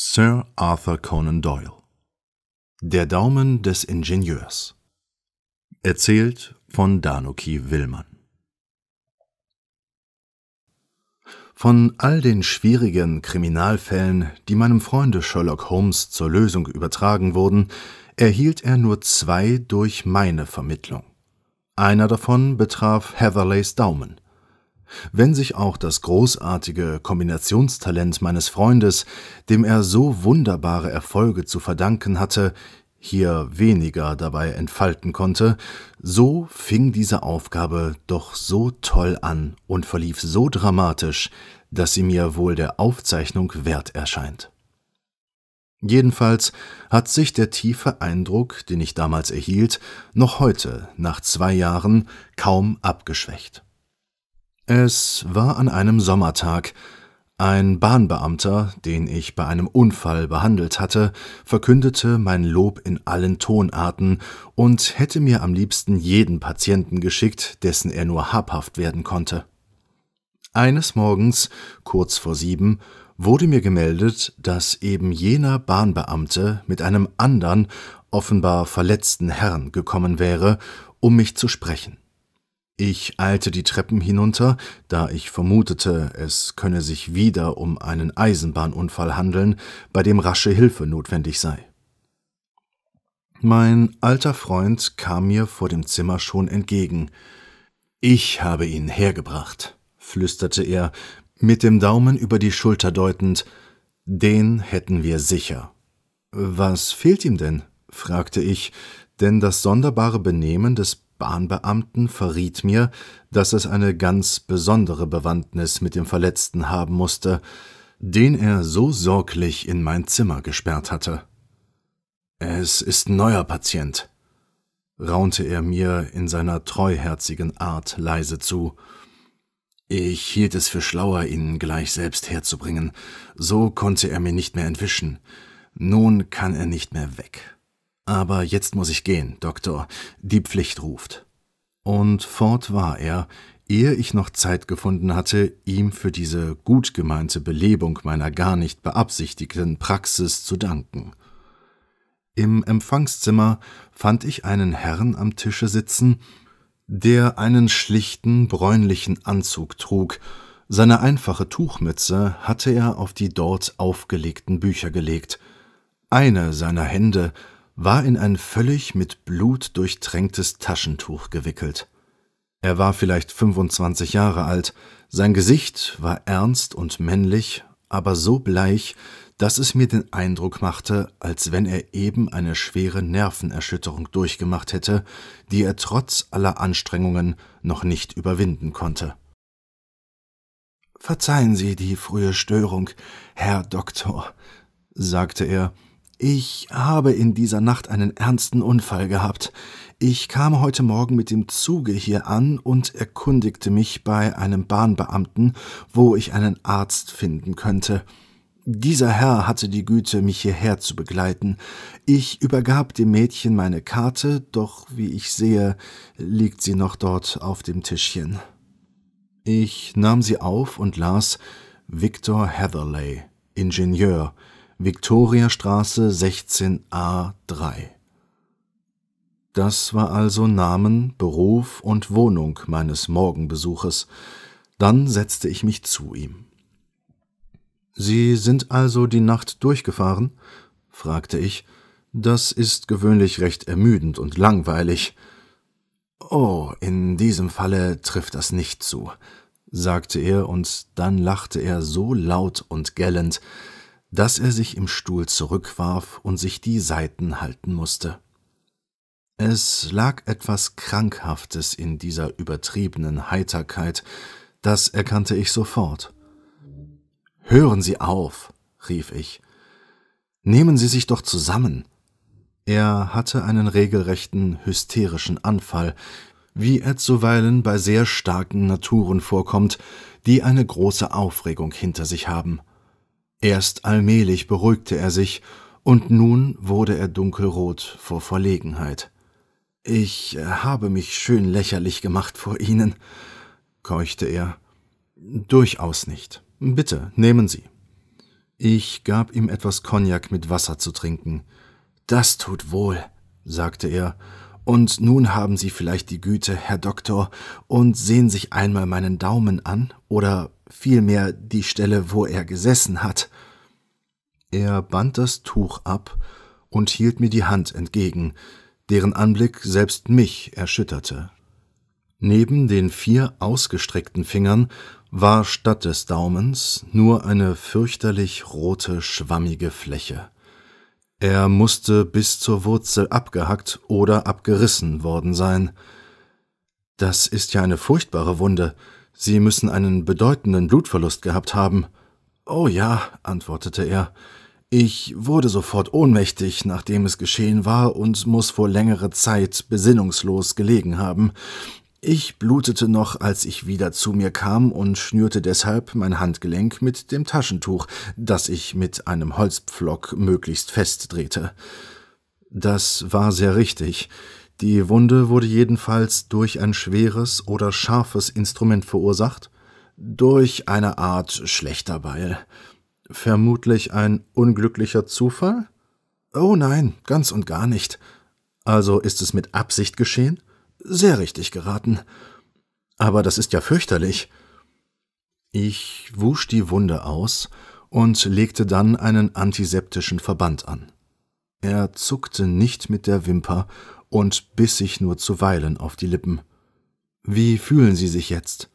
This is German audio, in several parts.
Sir Arthur Conan Doyle Der Daumen des Ingenieurs Erzählt von Danuki Willmann Von all den schwierigen Kriminalfällen, die meinem Freunde Sherlock Holmes zur Lösung übertragen wurden, erhielt er nur zwei durch meine Vermittlung. Einer davon betraf Heatherleys Daumen – wenn sich auch das großartige Kombinationstalent meines Freundes, dem er so wunderbare Erfolge zu verdanken hatte, hier weniger dabei entfalten konnte, so fing diese Aufgabe doch so toll an und verlief so dramatisch, dass sie mir wohl der Aufzeichnung wert erscheint. Jedenfalls hat sich der tiefe Eindruck, den ich damals erhielt, noch heute, nach zwei Jahren, kaum abgeschwächt. Es war an einem Sommertag. Ein Bahnbeamter, den ich bei einem Unfall behandelt hatte, verkündete mein Lob in allen Tonarten und hätte mir am liebsten jeden Patienten geschickt, dessen er nur habhaft werden konnte. Eines Morgens, kurz vor sieben, wurde mir gemeldet, dass eben jener Bahnbeamte mit einem anderen, offenbar verletzten Herrn gekommen wäre, um mich zu sprechen. Ich eilte die Treppen hinunter, da ich vermutete, es könne sich wieder um einen Eisenbahnunfall handeln, bei dem rasche Hilfe notwendig sei. Mein alter Freund kam mir vor dem Zimmer schon entgegen. Ich habe ihn hergebracht, flüsterte er, mit dem Daumen über die Schulter deutend. Den hätten wir sicher. Was fehlt ihm denn? fragte ich, denn das sonderbare Benehmen des Bahnbeamten verriet mir, dass es eine ganz besondere Bewandtnis mit dem Verletzten haben musste, den er so sorglich in mein Zimmer gesperrt hatte. Es ist ein neuer Patient, raunte er mir in seiner treuherzigen Art leise zu. Ich hielt es für schlauer, ihn gleich selbst herzubringen. So konnte er mir nicht mehr entwischen. Nun kann er nicht mehr weg. Aber jetzt muss ich gehen, Doktor. Die Pflicht ruft. Und fort war er, ehe ich noch Zeit gefunden hatte, ihm für diese gut gemeinte Belebung meiner gar nicht beabsichtigten Praxis zu danken. Im Empfangszimmer fand ich einen Herrn am Tische sitzen, der einen schlichten, bräunlichen Anzug trug, seine einfache Tuchmütze hatte er auf die dort aufgelegten Bücher gelegt, eine seiner Hände war in ein völlig mit Blut durchtränktes Taschentuch gewickelt. Er war vielleicht 25 Jahre alt, sein Gesicht war ernst und männlich, aber so bleich, dass es mir den Eindruck machte, als wenn er eben eine schwere Nervenerschütterung durchgemacht hätte, die er trotz aller Anstrengungen noch nicht überwinden konnte. Verzeihen Sie die frühe Störung, Herr Doktor, sagte er ich habe in dieser Nacht einen ernsten Unfall gehabt. Ich kam heute Morgen mit dem Zuge hier an und erkundigte mich bei einem Bahnbeamten, wo ich einen Arzt finden könnte. Dieser Herr hatte die Güte, mich hierher zu begleiten. Ich übergab dem Mädchen meine Karte, doch wie ich sehe, liegt sie noch dort auf dem Tischchen. Ich nahm sie auf und las Victor Heatherley, Ingenieur, Viktoriastraße 16a 3. Das war also Namen, Beruf und Wohnung meines Morgenbesuches. Dann setzte ich mich zu ihm. Sie sind also die Nacht durchgefahren? fragte ich. Das ist gewöhnlich recht ermüdend und langweilig. Oh, in diesem Falle trifft das nicht zu, sagte er, und dann lachte er so laut und gellend, dass er sich im Stuhl zurückwarf und sich die Seiten halten musste. Es lag etwas Krankhaftes in dieser übertriebenen Heiterkeit, das erkannte ich sofort. Hören Sie auf, rief ich. Nehmen Sie sich doch zusammen. Er hatte einen regelrechten hysterischen Anfall, wie er zuweilen bei sehr starken Naturen vorkommt, die eine große Aufregung hinter sich haben. Erst allmählich beruhigte er sich, und nun wurde er dunkelrot vor Verlegenheit. Ich habe mich schön lächerlich gemacht vor Ihnen, keuchte er. Durchaus nicht. Bitte, nehmen Sie. Ich gab ihm etwas Cognac mit Wasser zu trinken. Das tut wohl, sagte er, und nun haben Sie vielleicht die Güte, Herr Doktor, und sehen sich einmal meinen Daumen an oder vielmehr die Stelle, wo er gesessen hat. Er band das Tuch ab und hielt mir die Hand entgegen, deren Anblick selbst mich erschütterte. Neben den vier ausgestreckten Fingern war statt des Daumens nur eine fürchterlich rote, schwammige Fläche. Er musste bis zur Wurzel abgehackt oder abgerissen worden sein. Das ist ja eine furchtbare Wunde, Sie müssen einen bedeutenden Blutverlust gehabt haben. Oh ja, antwortete er. Ich wurde sofort ohnmächtig, nachdem es geschehen war, und muß vor längere Zeit besinnungslos gelegen haben. Ich blutete noch, als ich wieder zu mir kam und schnürte deshalb mein Handgelenk mit dem Taschentuch, das ich mit einem Holzpflock möglichst festdrehte. Das war sehr richtig. Die Wunde wurde jedenfalls durch ein schweres oder scharfes Instrument verursacht, durch eine Art schlechter Beil. Vermutlich ein unglücklicher Zufall? Oh nein, ganz und gar nicht. Also ist es mit Absicht geschehen? Sehr richtig geraten. Aber das ist ja fürchterlich. Ich wusch die Wunde aus und legte dann einen antiseptischen Verband an. Er zuckte nicht mit der Wimper und biss sich nur zuweilen auf die Lippen. Wie fühlen Sie sich jetzt?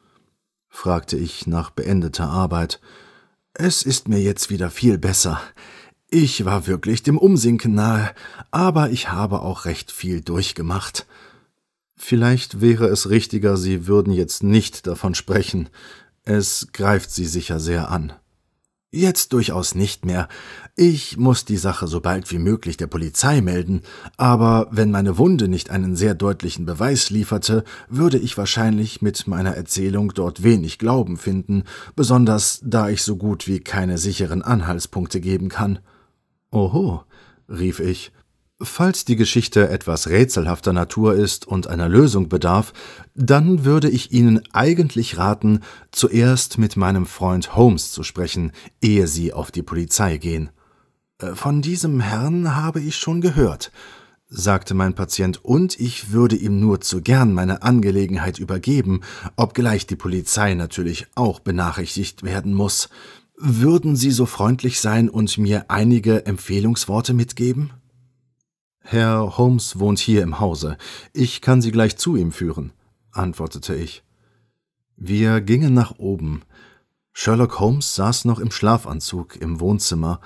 fragte ich nach beendeter Arbeit. Es ist mir jetzt wieder viel besser. Ich war wirklich dem Umsinken nahe, aber ich habe auch recht viel durchgemacht. Vielleicht wäre es richtiger, Sie würden jetzt nicht davon sprechen. Es greift Sie sicher sehr an. Jetzt durchaus nicht mehr. Ich muss die Sache so bald wie möglich der Polizei melden, aber wenn meine Wunde nicht einen sehr deutlichen Beweis lieferte, würde ich wahrscheinlich mit meiner Erzählung dort wenig Glauben finden, besonders da ich so gut wie keine sicheren Anhaltspunkte geben kann. Oho, rief ich, Falls die Geschichte etwas rätselhafter Natur ist und einer Lösung bedarf, dann würde ich Ihnen eigentlich raten, zuerst mit meinem Freund Holmes zu sprechen, ehe Sie auf die Polizei gehen. Äh, von diesem Herrn habe ich schon gehört, sagte mein Patient, und ich würde ihm nur zu gern meine Angelegenheit übergeben, obgleich die Polizei natürlich auch benachrichtigt werden muss. Würden Sie so freundlich sein und mir einige Empfehlungsworte mitgeben? Herr Holmes wohnt hier im Hause. Ich kann Sie gleich zu ihm führen, antwortete ich. Wir gingen nach oben. Sherlock Holmes saß noch im Schlafanzug im Wohnzimmer,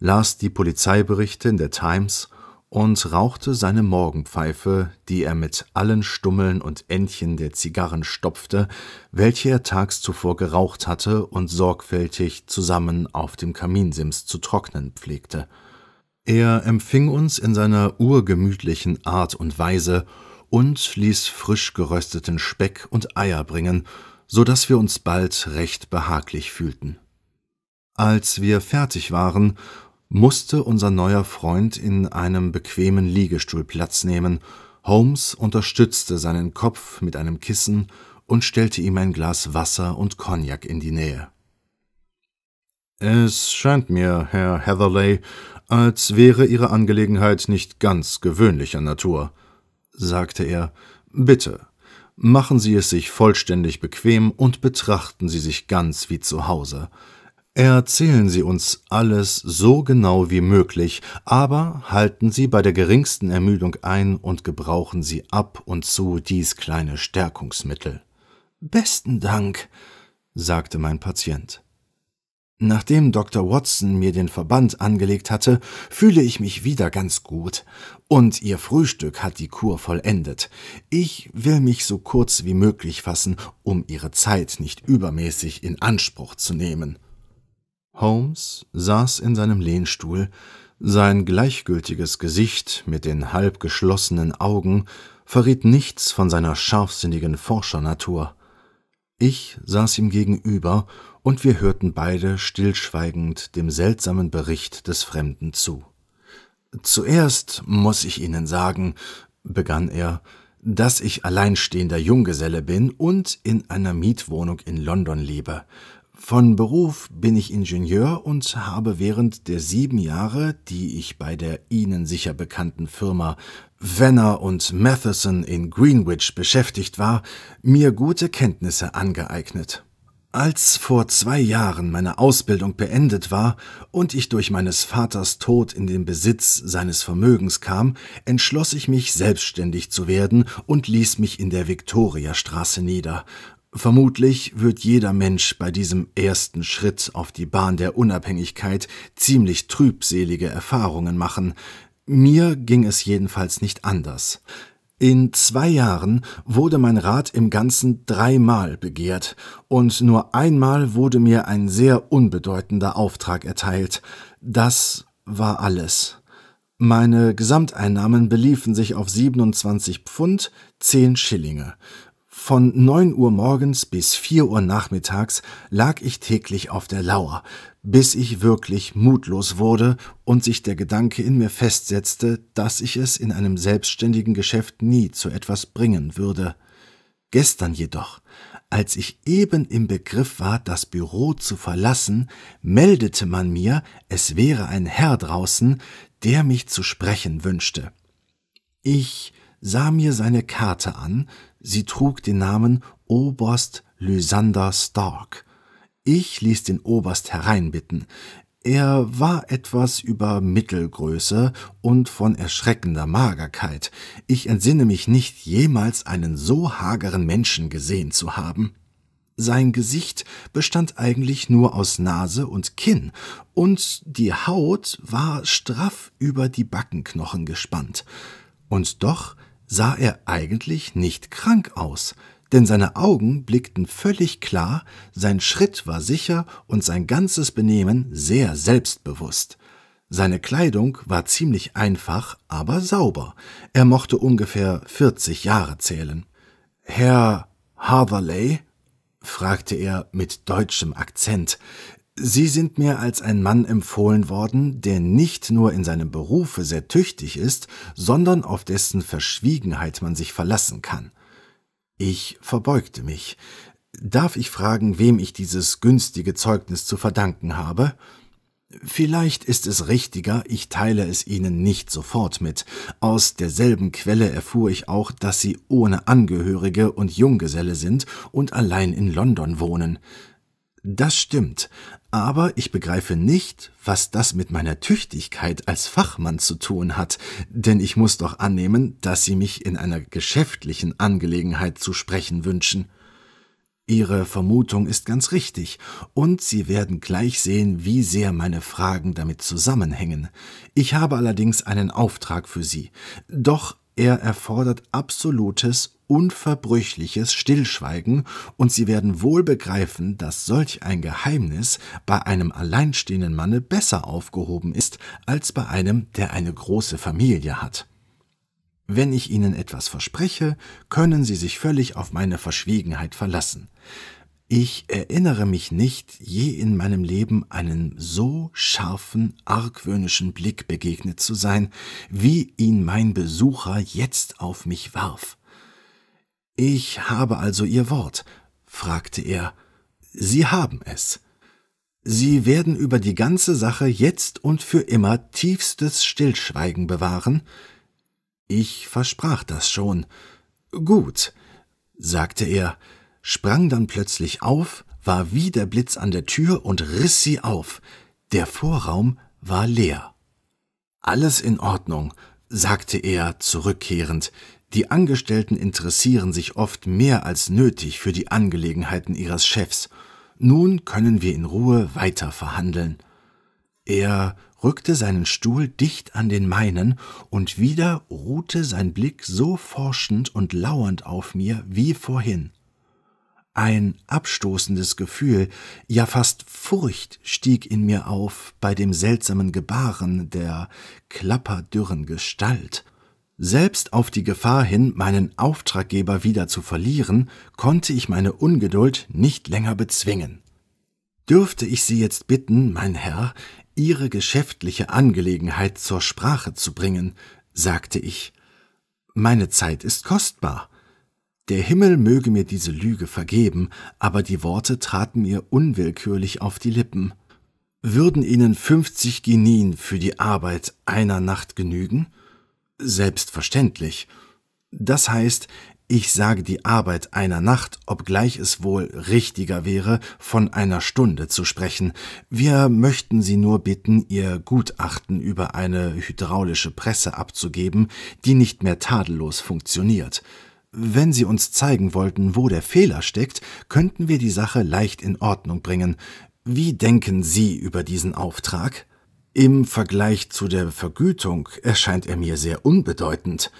las die Polizeiberichte in der Times und rauchte seine Morgenpfeife, die er mit allen Stummeln und Endchen der Zigarren stopfte, welche er tags zuvor geraucht hatte und sorgfältig zusammen auf dem Kaminsims zu trocknen pflegte. Er empfing uns in seiner urgemütlichen Art und Weise und ließ frisch gerösteten Speck und Eier bringen, so daß wir uns bald recht behaglich fühlten. Als wir fertig waren, mußte unser neuer Freund in einem bequemen Liegestuhl Platz nehmen, Holmes unterstützte seinen Kopf mit einem Kissen und stellte ihm ein Glas Wasser und Cognac in die Nähe. Es scheint mir, Herr Heatherley, als wäre Ihre Angelegenheit nicht ganz gewöhnlicher Natur, sagte er. Bitte, machen Sie es sich vollständig bequem und betrachten Sie sich ganz wie zu Hause. Erzählen Sie uns alles so genau wie möglich, aber halten Sie bei der geringsten Ermüdung ein und gebrauchen Sie ab und zu dies kleine Stärkungsmittel. Besten Dank, sagte mein Patient. Nachdem Dr. Watson mir den Verband angelegt hatte, fühle ich mich wieder ganz gut. Und ihr Frühstück hat die Kur vollendet. Ich will mich so kurz wie möglich fassen, um ihre Zeit nicht übermäßig in Anspruch zu nehmen. Holmes saß in seinem Lehnstuhl, sein gleichgültiges Gesicht mit den halb geschlossenen Augen verriet nichts von seiner scharfsinnigen Forschernatur. Ich saß ihm gegenüber und wir hörten beide stillschweigend dem seltsamen Bericht des Fremden zu. Zuerst muss ich Ihnen sagen, begann er, dass ich alleinstehender Junggeselle bin und in einer Mietwohnung in London lebe. Von Beruf bin ich Ingenieur und habe während der sieben Jahre, die ich bei der Ihnen sicher bekannten Firma Venner und Matheson in Greenwich beschäftigt war, mir gute Kenntnisse angeeignet. Als vor zwei Jahren meine Ausbildung beendet war und ich durch meines Vaters Tod in den Besitz seines Vermögens kam, entschloss ich mich, selbstständig zu werden und ließ mich in der Viktoriastraße nieder. Vermutlich wird jeder Mensch bei diesem ersten Schritt auf die Bahn der Unabhängigkeit ziemlich trübselige Erfahrungen machen. Mir ging es jedenfalls nicht anders. In zwei Jahren wurde mein Rat im Ganzen dreimal begehrt, und nur einmal wurde mir ein sehr unbedeutender Auftrag erteilt. Das war alles. Meine Gesamteinnahmen beliefen sich auf 27 Pfund, 10 Schillinge. Von 9 Uhr morgens bis 4 Uhr nachmittags lag ich täglich auf der Lauer, bis ich wirklich mutlos wurde und sich der Gedanke in mir festsetzte, dass ich es in einem selbstständigen Geschäft nie zu etwas bringen würde. Gestern jedoch, als ich eben im Begriff war, das Büro zu verlassen, meldete man mir, es wäre ein Herr draußen, der mich zu sprechen wünschte. Ich sah mir seine Karte an, sie trug den Namen Oberst Lysander Stark, ich ließ den Oberst hereinbitten. Er war etwas über Mittelgröße und von erschreckender Magerkeit. Ich entsinne mich nicht, jemals einen so hageren Menschen gesehen zu haben. Sein Gesicht bestand eigentlich nur aus Nase und Kinn, und die Haut war straff über die Backenknochen gespannt. Und doch sah er eigentlich nicht krank aus, denn seine Augen blickten völlig klar, sein Schritt war sicher und sein ganzes Benehmen sehr selbstbewusst. Seine Kleidung war ziemlich einfach, aber sauber. Er mochte ungefähr 40 Jahre zählen. Herr Hatherley? fragte er mit deutschem Akzent. Sie sind mir als ein Mann empfohlen worden, der nicht nur in seinem Berufe sehr tüchtig ist, sondern auf dessen Verschwiegenheit man sich verlassen kann. Ich verbeugte mich. Darf ich fragen, wem ich dieses günstige Zeugnis zu verdanken habe? Vielleicht ist es richtiger, ich teile es Ihnen nicht sofort mit. Aus derselben Quelle erfuhr ich auch, dass Sie ohne Angehörige und Junggeselle sind und allein in London wohnen. Das stimmt, aber ich begreife nicht, was das mit meiner Tüchtigkeit als Fachmann zu tun hat, denn ich muss doch annehmen, dass Sie mich in einer geschäftlichen Angelegenheit zu sprechen wünschen. Ihre Vermutung ist ganz richtig, und Sie werden gleich sehen, wie sehr meine Fragen damit zusammenhängen. Ich habe allerdings einen Auftrag für Sie, doch er erfordert absolutes unverbrüchliches Stillschweigen, und Sie werden wohl begreifen, dass solch ein Geheimnis bei einem alleinstehenden Manne besser aufgehoben ist als bei einem, der eine große Familie hat. Wenn ich Ihnen etwas verspreche, können Sie sich völlig auf meine Verschwiegenheit verlassen. Ich erinnere mich nicht, je in meinem Leben einen so scharfen, argwöhnischen Blick begegnet zu sein, wie ihn mein Besucher jetzt auf mich warf. Ich habe also Ihr Wort, fragte er. Sie haben es. Sie werden über die ganze Sache jetzt und für immer tiefstes Stillschweigen bewahren? Ich versprach das schon. Gut, sagte er, sprang dann plötzlich auf, war wie der Blitz an der Tür und riss sie auf. Der Vorraum war leer. Alles in Ordnung, sagte er zurückkehrend. Die Angestellten interessieren sich oft mehr als nötig für die Angelegenheiten ihres Chefs. Nun können wir in Ruhe weiter verhandeln. Er rückte seinen Stuhl dicht an den meinen, und wieder ruhte sein Blick so forschend und lauernd auf mir wie vorhin. Ein abstoßendes Gefühl, ja fast Furcht stieg in mir auf bei dem seltsamen Gebaren der klapperdürren Gestalt, selbst auf die Gefahr hin, meinen Auftraggeber wieder zu verlieren, konnte ich meine Ungeduld nicht länger bezwingen. Dürfte ich Sie jetzt bitten, mein Herr, Ihre geschäftliche Angelegenheit zur Sprache zu bringen, sagte ich. Meine Zeit ist kostbar. Der Himmel möge mir diese Lüge vergeben, aber die Worte traten mir unwillkürlich auf die Lippen. Würden Ihnen fünfzig Genien für die Arbeit einer Nacht genügen? Selbstverständlich. Das heißt, ich sage die Arbeit einer Nacht, obgleich es wohl richtiger wäre, von einer Stunde zu sprechen. Wir möchten Sie nur bitten, Ihr Gutachten über eine hydraulische Presse abzugeben, die nicht mehr tadellos funktioniert. Wenn Sie uns zeigen wollten, wo der Fehler steckt, könnten wir die Sache leicht in Ordnung bringen. Wie denken Sie über diesen Auftrag? Im Vergleich zu der Vergütung erscheint er mir sehr unbedeutend.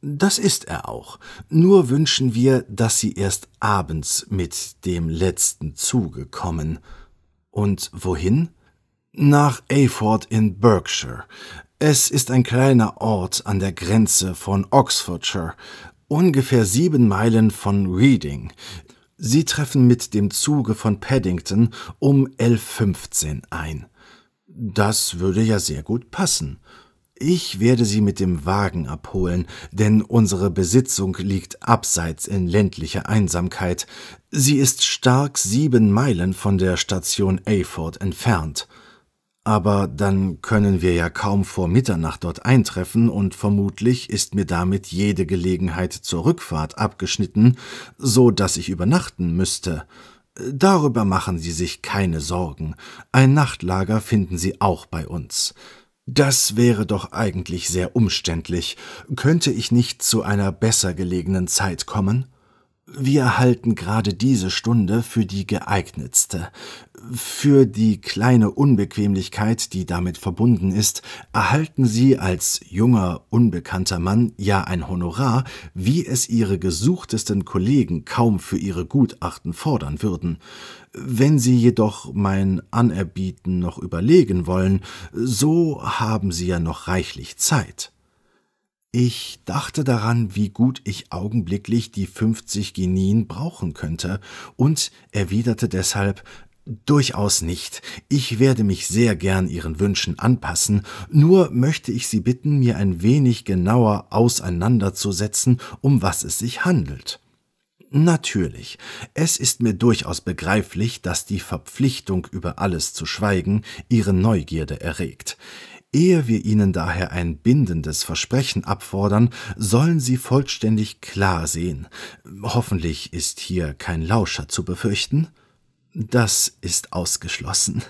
Das ist er auch. Nur wünschen wir, dass sie erst abends mit dem letzten Zuge kommen. Und wohin? Nach Ayford in Berkshire. Es ist ein kleiner Ort an der Grenze von Oxfordshire, ungefähr sieben Meilen von Reading. Sie treffen mit dem Zuge von Paddington um 11.15 Uhr ein. Das würde ja sehr gut passen. Ich werde sie mit dem Wagen abholen, denn unsere Besitzung liegt abseits in ländlicher Einsamkeit. Sie ist stark sieben Meilen von der Station Ayford entfernt. Aber dann können wir ja kaum vor Mitternacht dort eintreffen und vermutlich ist mir damit jede Gelegenheit zur Rückfahrt abgeschnitten, so dass ich übernachten müsste. Darüber machen Sie sich keine Sorgen. Ein Nachtlager finden Sie auch bei uns. Das wäre doch eigentlich sehr umständlich. Könnte ich nicht zu einer besser gelegenen Zeit kommen? Wir halten gerade diese Stunde für die geeignetste, für die kleine Unbequemlichkeit, die damit verbunden ist, erhalten Sie als junger, unbekannter Mann ja ein Honorar, wie es Ihre gesuchtesten Kollegen kaum für Ihre Gutachten fordern würden. Wenn Sie jedoch mein Anerbieten noch überlegen wollen, so haben Sie ja noch reichlich Zeit. Ich dachte daran, wie gut ich augenblicklich die 50 Genien brauchen könnte und erwiderte deshalb, Durchaus nicht. Ich werde mich sehr gern Ihren Wünschen anpassen, nur möchte ich Sie bitten, mir ein wenig genauer auseinanderzusetzen, um was es sich handelt. Natürlich, es ist mir durchaus begreiflich, dass die Verpflichtung, über alles zu schweigen, Ihre Neugierde erregt. Ehe wir ihnen daher ein bindendes Versprechen abfordern, sollen sie vollständig klar sehen. Hoffentlich ist hier kein Lauscher zu befürchten. Das ist ausgeschlossen.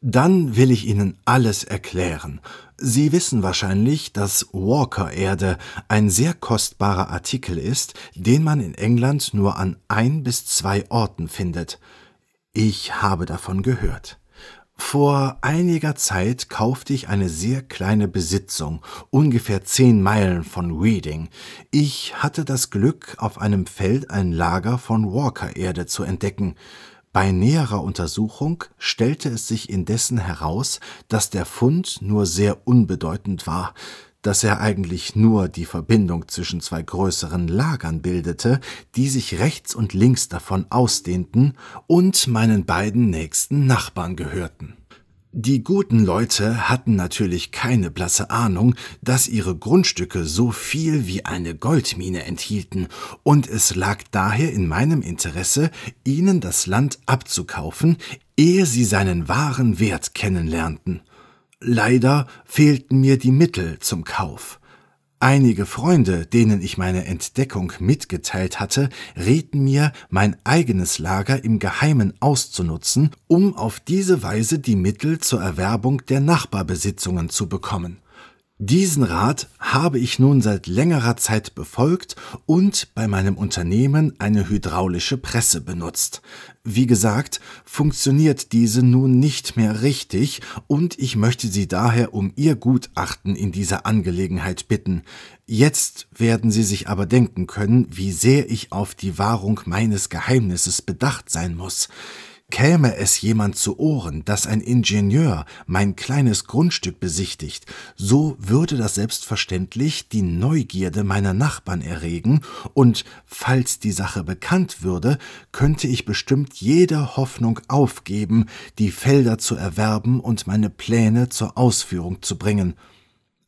Dann will ich Ihnen alles erklären. Sie wissen wahrscheinlich, dass Walker-Erde ein sehr kostbarer Artikel ist, den man in England nur an ein bis zwei Orten findet. Ich habe davon gehört. Vor einiger Zeit kaufte ich eine sehr kleine Besitzung, ungefähr zehn Meilen von Reading. Ich hatte das Glück, auf einem Feld ein Lager von Walker-Erde zu entdecken. Bei näherer Untersuchung stellte es sich indessen heraus, dass der Fund nur sehr unbedeutend war dass er eigentlich nur die Verbindung zwischen zwei größeren Lagern bildete, die sich rechts und links davon ausdehnten und meinen beiden nächsten Nachbarn gehörten. Die guten Leute hatten natürlich keine blasse Ahnung, dass ihre Grundstücke so viel wie eine Goldmine enthielten, und es lag daher in meinem Interesse, ihnen das Land abzukaufen, ehe sie seinen wahren Wert kennenlernten. Leider fehlten mir die Mittel zum Kauf. Einige Freunde, denen ich meine Entdeckung mitgeteilt hatte, rieten mir, mein eigenes Lager im Geheimen auszunutzen, um auf diese Weise die Mittel zur Erwerbung der Nachbarbesitzungen zu bekommen. Diesen Rat habe ich nun seit längerer Zeit befolgt und bei meinem Unternehmen eine hydraulische Presse benutzt. Wie gesagt, funktioniert diese nun nicht mehr richtig und ich möchte Sie daher um Ihr Gutachten in dieser Angelegenheit bitten. Jetzt werden Sie sich aber denken können, wie sehr ich auf die Wahrung meines Geheimnisses bedacht sein muss. Käme es jemand zu Ohren, dass ein Ingenieur mein kleines Grundstück besichtigt, so würde das selbstverständlich die Neugierde meiner Nachbarn erregen, und falls die Sache bekannt würde, könnte ich bestimmt jede Hoffnung aufgeben, die Felder zu erwerben und meine Pläne zur Ausführung zu bringen.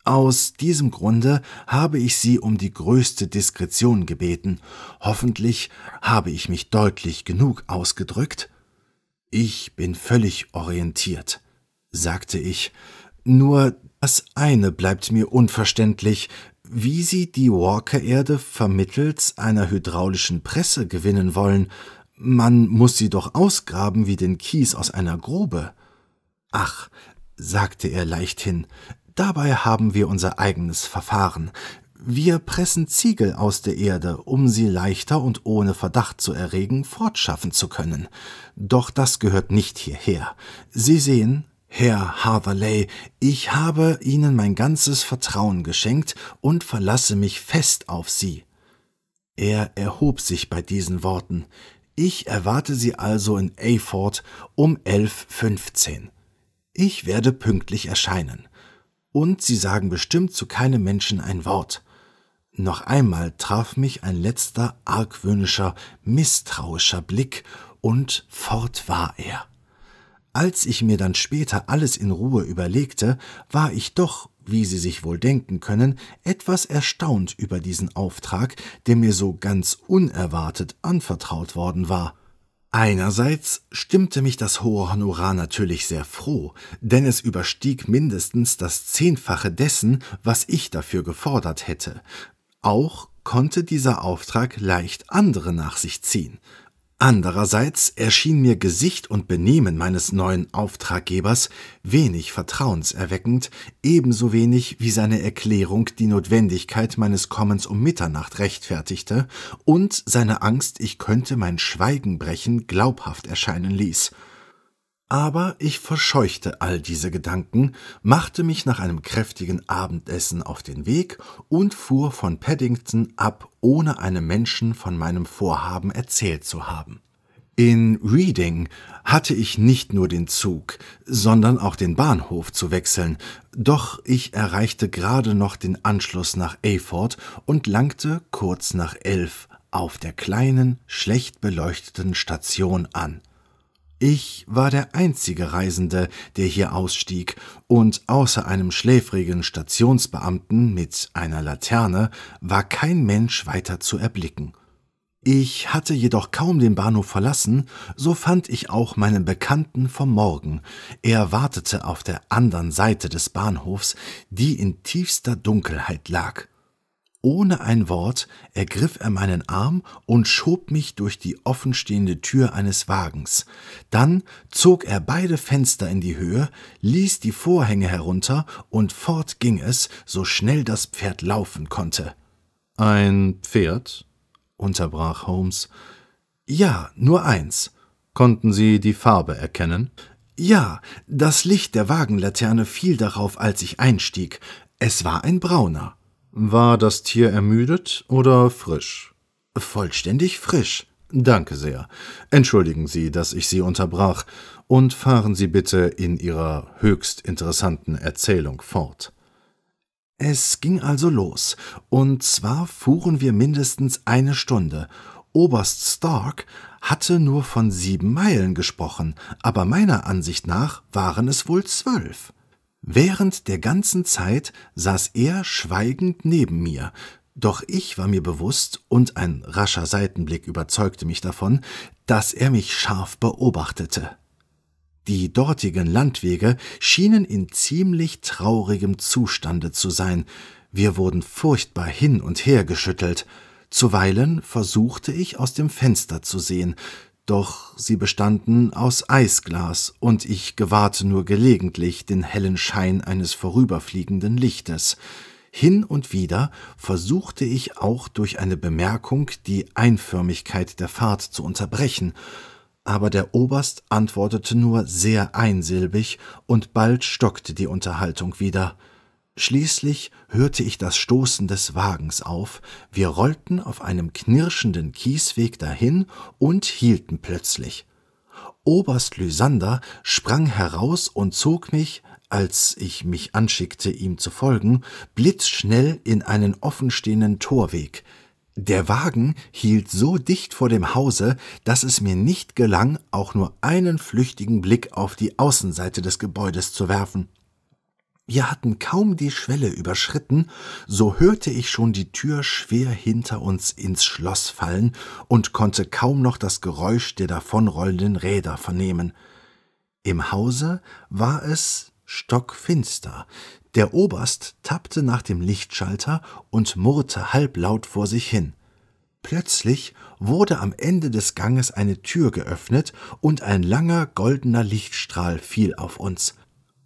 Aus diesem Grunde habe ich Sie um die größte Diskretion gebeten. Hoffentlich habe ich mich deutlich genug ausgedrückt. Ich bin völlig orientiert, sagte ich. Nur das eine bleibt mir unverständlich, wie Sie die Walker-Erde vermittels einer hydraulischen Presse gewinnen wollen. Man muss sie doch ausgraben wie den Kies aus einer Grube. Ach, sagte er leichthin, dabei haben wir unser eigenes Verfahren. Wir pressen Ziegel aus der Erde, um sie leichter und ohne Verdacht zu erregen fortschaffen zu können. Doch das gehört nicht hierher. Sie sehen, Herr Haverley, ich habe Ihnen mein ganzes Vertrauen geschenkt und verlasse mich fest auf Sie. Er erhob sich bei diesen Worten. Ich erwarte Sie also in Ayford um 11.15 Uhr. Ich werde pünktlich erscheinen. Und Sie sagen bestimmt zu keinem Menschen ein Wort. Noch einmal traf mich ein letzter argwöhnischer, misstrauischer Blick, und fort war er. Als ich mir dann später alles in Ruhe überlegte, war ich doch, wie Sie sich wohl denken können, etwas erstaunt über diesen Auftrag, der mir so ganz unerwartet anvertraut worden war. Einerseits stimmte mich das hohe Honorar natürlich sehr froh, denn es überstieg mindestens das Zehnfache dessen, was ich dafür gefordert hätte, auch konnte dieser Auftrag leicht andere nach sich ziehen. Andererseits erschien mir Gesicht und Benehmen meines neuen Auftraggebers wenig vertrauenserweckend, ebenso wenig wie seine Erklärung die Notwendigkeit meines Kommens um Mitternacht rechtfertigte und seine Angst, ich könnte mein Schweigen brechen, glaubhaft erscheinen ließ – aber ich verscheuchte all diese Gedanken, machte mich nach einem kräftigen Abendessen auf den Weg und fuhr von Paddington ab, ohne einem Menschen von meinem Vorhaben erzählt zu haben. In Reading hatte ich nicht nur den Zug, sondern auch den Bahnhof zu wechseln, doch ich erreichte gerade noch den Anschluss nach Ayford und langte kurz nach elf auf der kleinen, schlecht beleuchteten Station an. Ich war der einzige Reisende, der hier ausstieg, und außer einem schläfrigen Stationsbeamten mit einer Laterne war kein Mensch weiter zu erblicken. Ich hatte jedoch kaum den Bahnhof verlassen, so fand ich auch meinen Bekannten vom Morgen. Er wartete auf der anderen Seite des Bahnhofs, die in tiefster Dunkelheit lag. Ohne ein Wort ergriff er meinen Arm und schob mich durch die offenstehende Tür eines Wagens. Dann zog er beide Fenster in die Höhe, ließ die Vorhänge herunter und fort ging es, so schnell das Pferd laufen konnte. Ein Pferd? unterbrach Holmes. Ja, nur eins. Konnten Sie die Farbe erkennen? Ja, das Licht der Wagenlaterne fiel darauf, als ich einstieg. Es war ein brauner. War das Tier ermüdet oder frisch? Vollständig frisch. Danke sehr. Entschuldigen Sie, dass ich Sie unterbrach, und fahren Sie bitte in Ihrer höchst interessanten Erzählung fort. Es ging also los, und zwar fuhren wir mindestens eine Stunde. Oberst Stark hatte nur von sieben Meilen gesprochen, aber meiner Ansicht nach waren es wohl zwölf. Während der ganzen Zeit saß er schweigend neben mir, doch ich war mir bewusst, und ein rascher Seitenblick überzeugte mich davon, dass er mich scharf beobachtete. Die dortigen Landwege schienen in ziemlich traurigem Zustande zu sein, wir wurden furchtbar hin und her geschüttelt, Zuweilen versuchte ich aus dem Fenster zu sehen, doch sie bestanden aus Eisglas, und ich gewahrte nur gelegentlich den hellen Schein eines vorüberfliegenden Lichtes. Hin und wieder versuchte ich auch durch eine Bemerkung die Einförmigkeit der Fahrt zu unterbrechen, aber der Oberst antwortete nur sehr einsilbig, und bald stockte die Unterhaltung wieder. Schließlich hörte ich das Stoßen des Wagens auf, wir rollten auf einem knirschenden Kiesweg dahin und hielten plötzlich. Oberst Lysander sprang heraus und zog mich, als ich mich anschickte, ihm zu folgen, blitzschnell in einen offenstehenden Torweg. Der Wagen hielt so dicht vor dem Hause, dass es mir nicht gelang, auch nur einen flüchtigen Blick auf die Außenseite des Gebäudes zu werfen. Wir hatten kaum die Schwelle überschritten, so hörte ich schon die Tür schwer hinter uns ins Schloss fallen und konnte kaum noch das Geräusch der davonrollenden Räder vernehmen. Im Hause war es stockfinster. Der Oberst tappte nach dem Lichtschalter und murrte halblaut vor sich hin. Plötzlich wurde am Ende des Ganges eine Tür geöffnet und ein langer goldener Lichtstrahl fiel auf uns.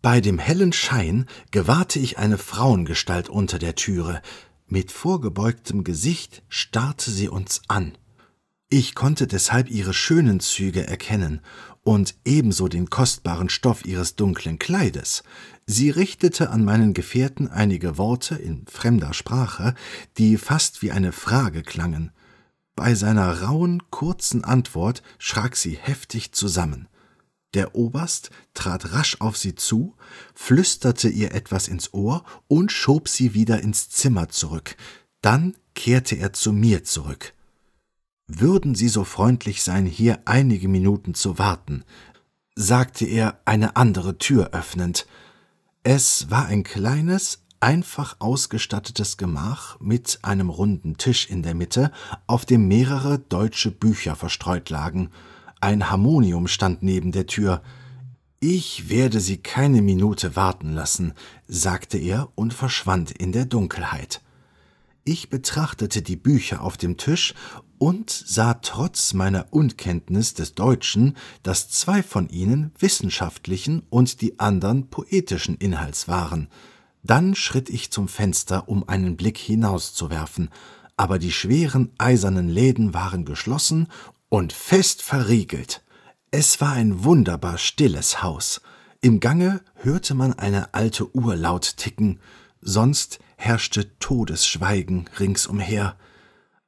Bei dem hellen Schein gewahrte ich eine Frauengestalt unter der Türe. Mit vorgebeugtem Gesicht starrte sie uns an. Ich konnte deshalb ihre schönen Züge erkennen und ebenso den kostbaren Stoff ihres dunklen Kleides. Sie richtete an meinen Gefährten einige Worte in fremder Sprache, die fast wie eine Frage klangen. Bei seiner rauen, kurzen Antwort schrak sie heftig zusammen. Der Oberst trat rasch auf sie zu, flüsterte ihr etwas ins Ohr und schob sie wieder ins Zimmer zurück. Dann kehrte er zu mir zurück. Würden Sie so freundlich sein, hier einige Minuten zu warten, sagte er, eine andere Tür öffnend. Es war ein kleines, einfach ausgestattetes Gemach mit einem runden Tisch in der Mitte, auf dem mehrere deutsche Bücher verstreut lagen. Ein Harmonium stand neben der Tür. Ich werde sie keine Minute warten lassen, sagte er und verschwand in der Dunkelheit. Ich betrachtete die Bücher auf dem Tisch und sah trotz meiner Unkenntnis des Deutschen, dass zwei von ihnen wissenschaftlichen und die anderen poetischen Inhalts waren. Dann schritt ich zum Fenster, um einen Blick hinauszuwerfen, aber die schweren eisernen Läden waren geschlossen und fest verriegelt. Es war ein wunderbar stilles Haus. Im Gange hörte man eine alte Uhr laut ticken, sonst herrschte Todesschweigen ringsumher.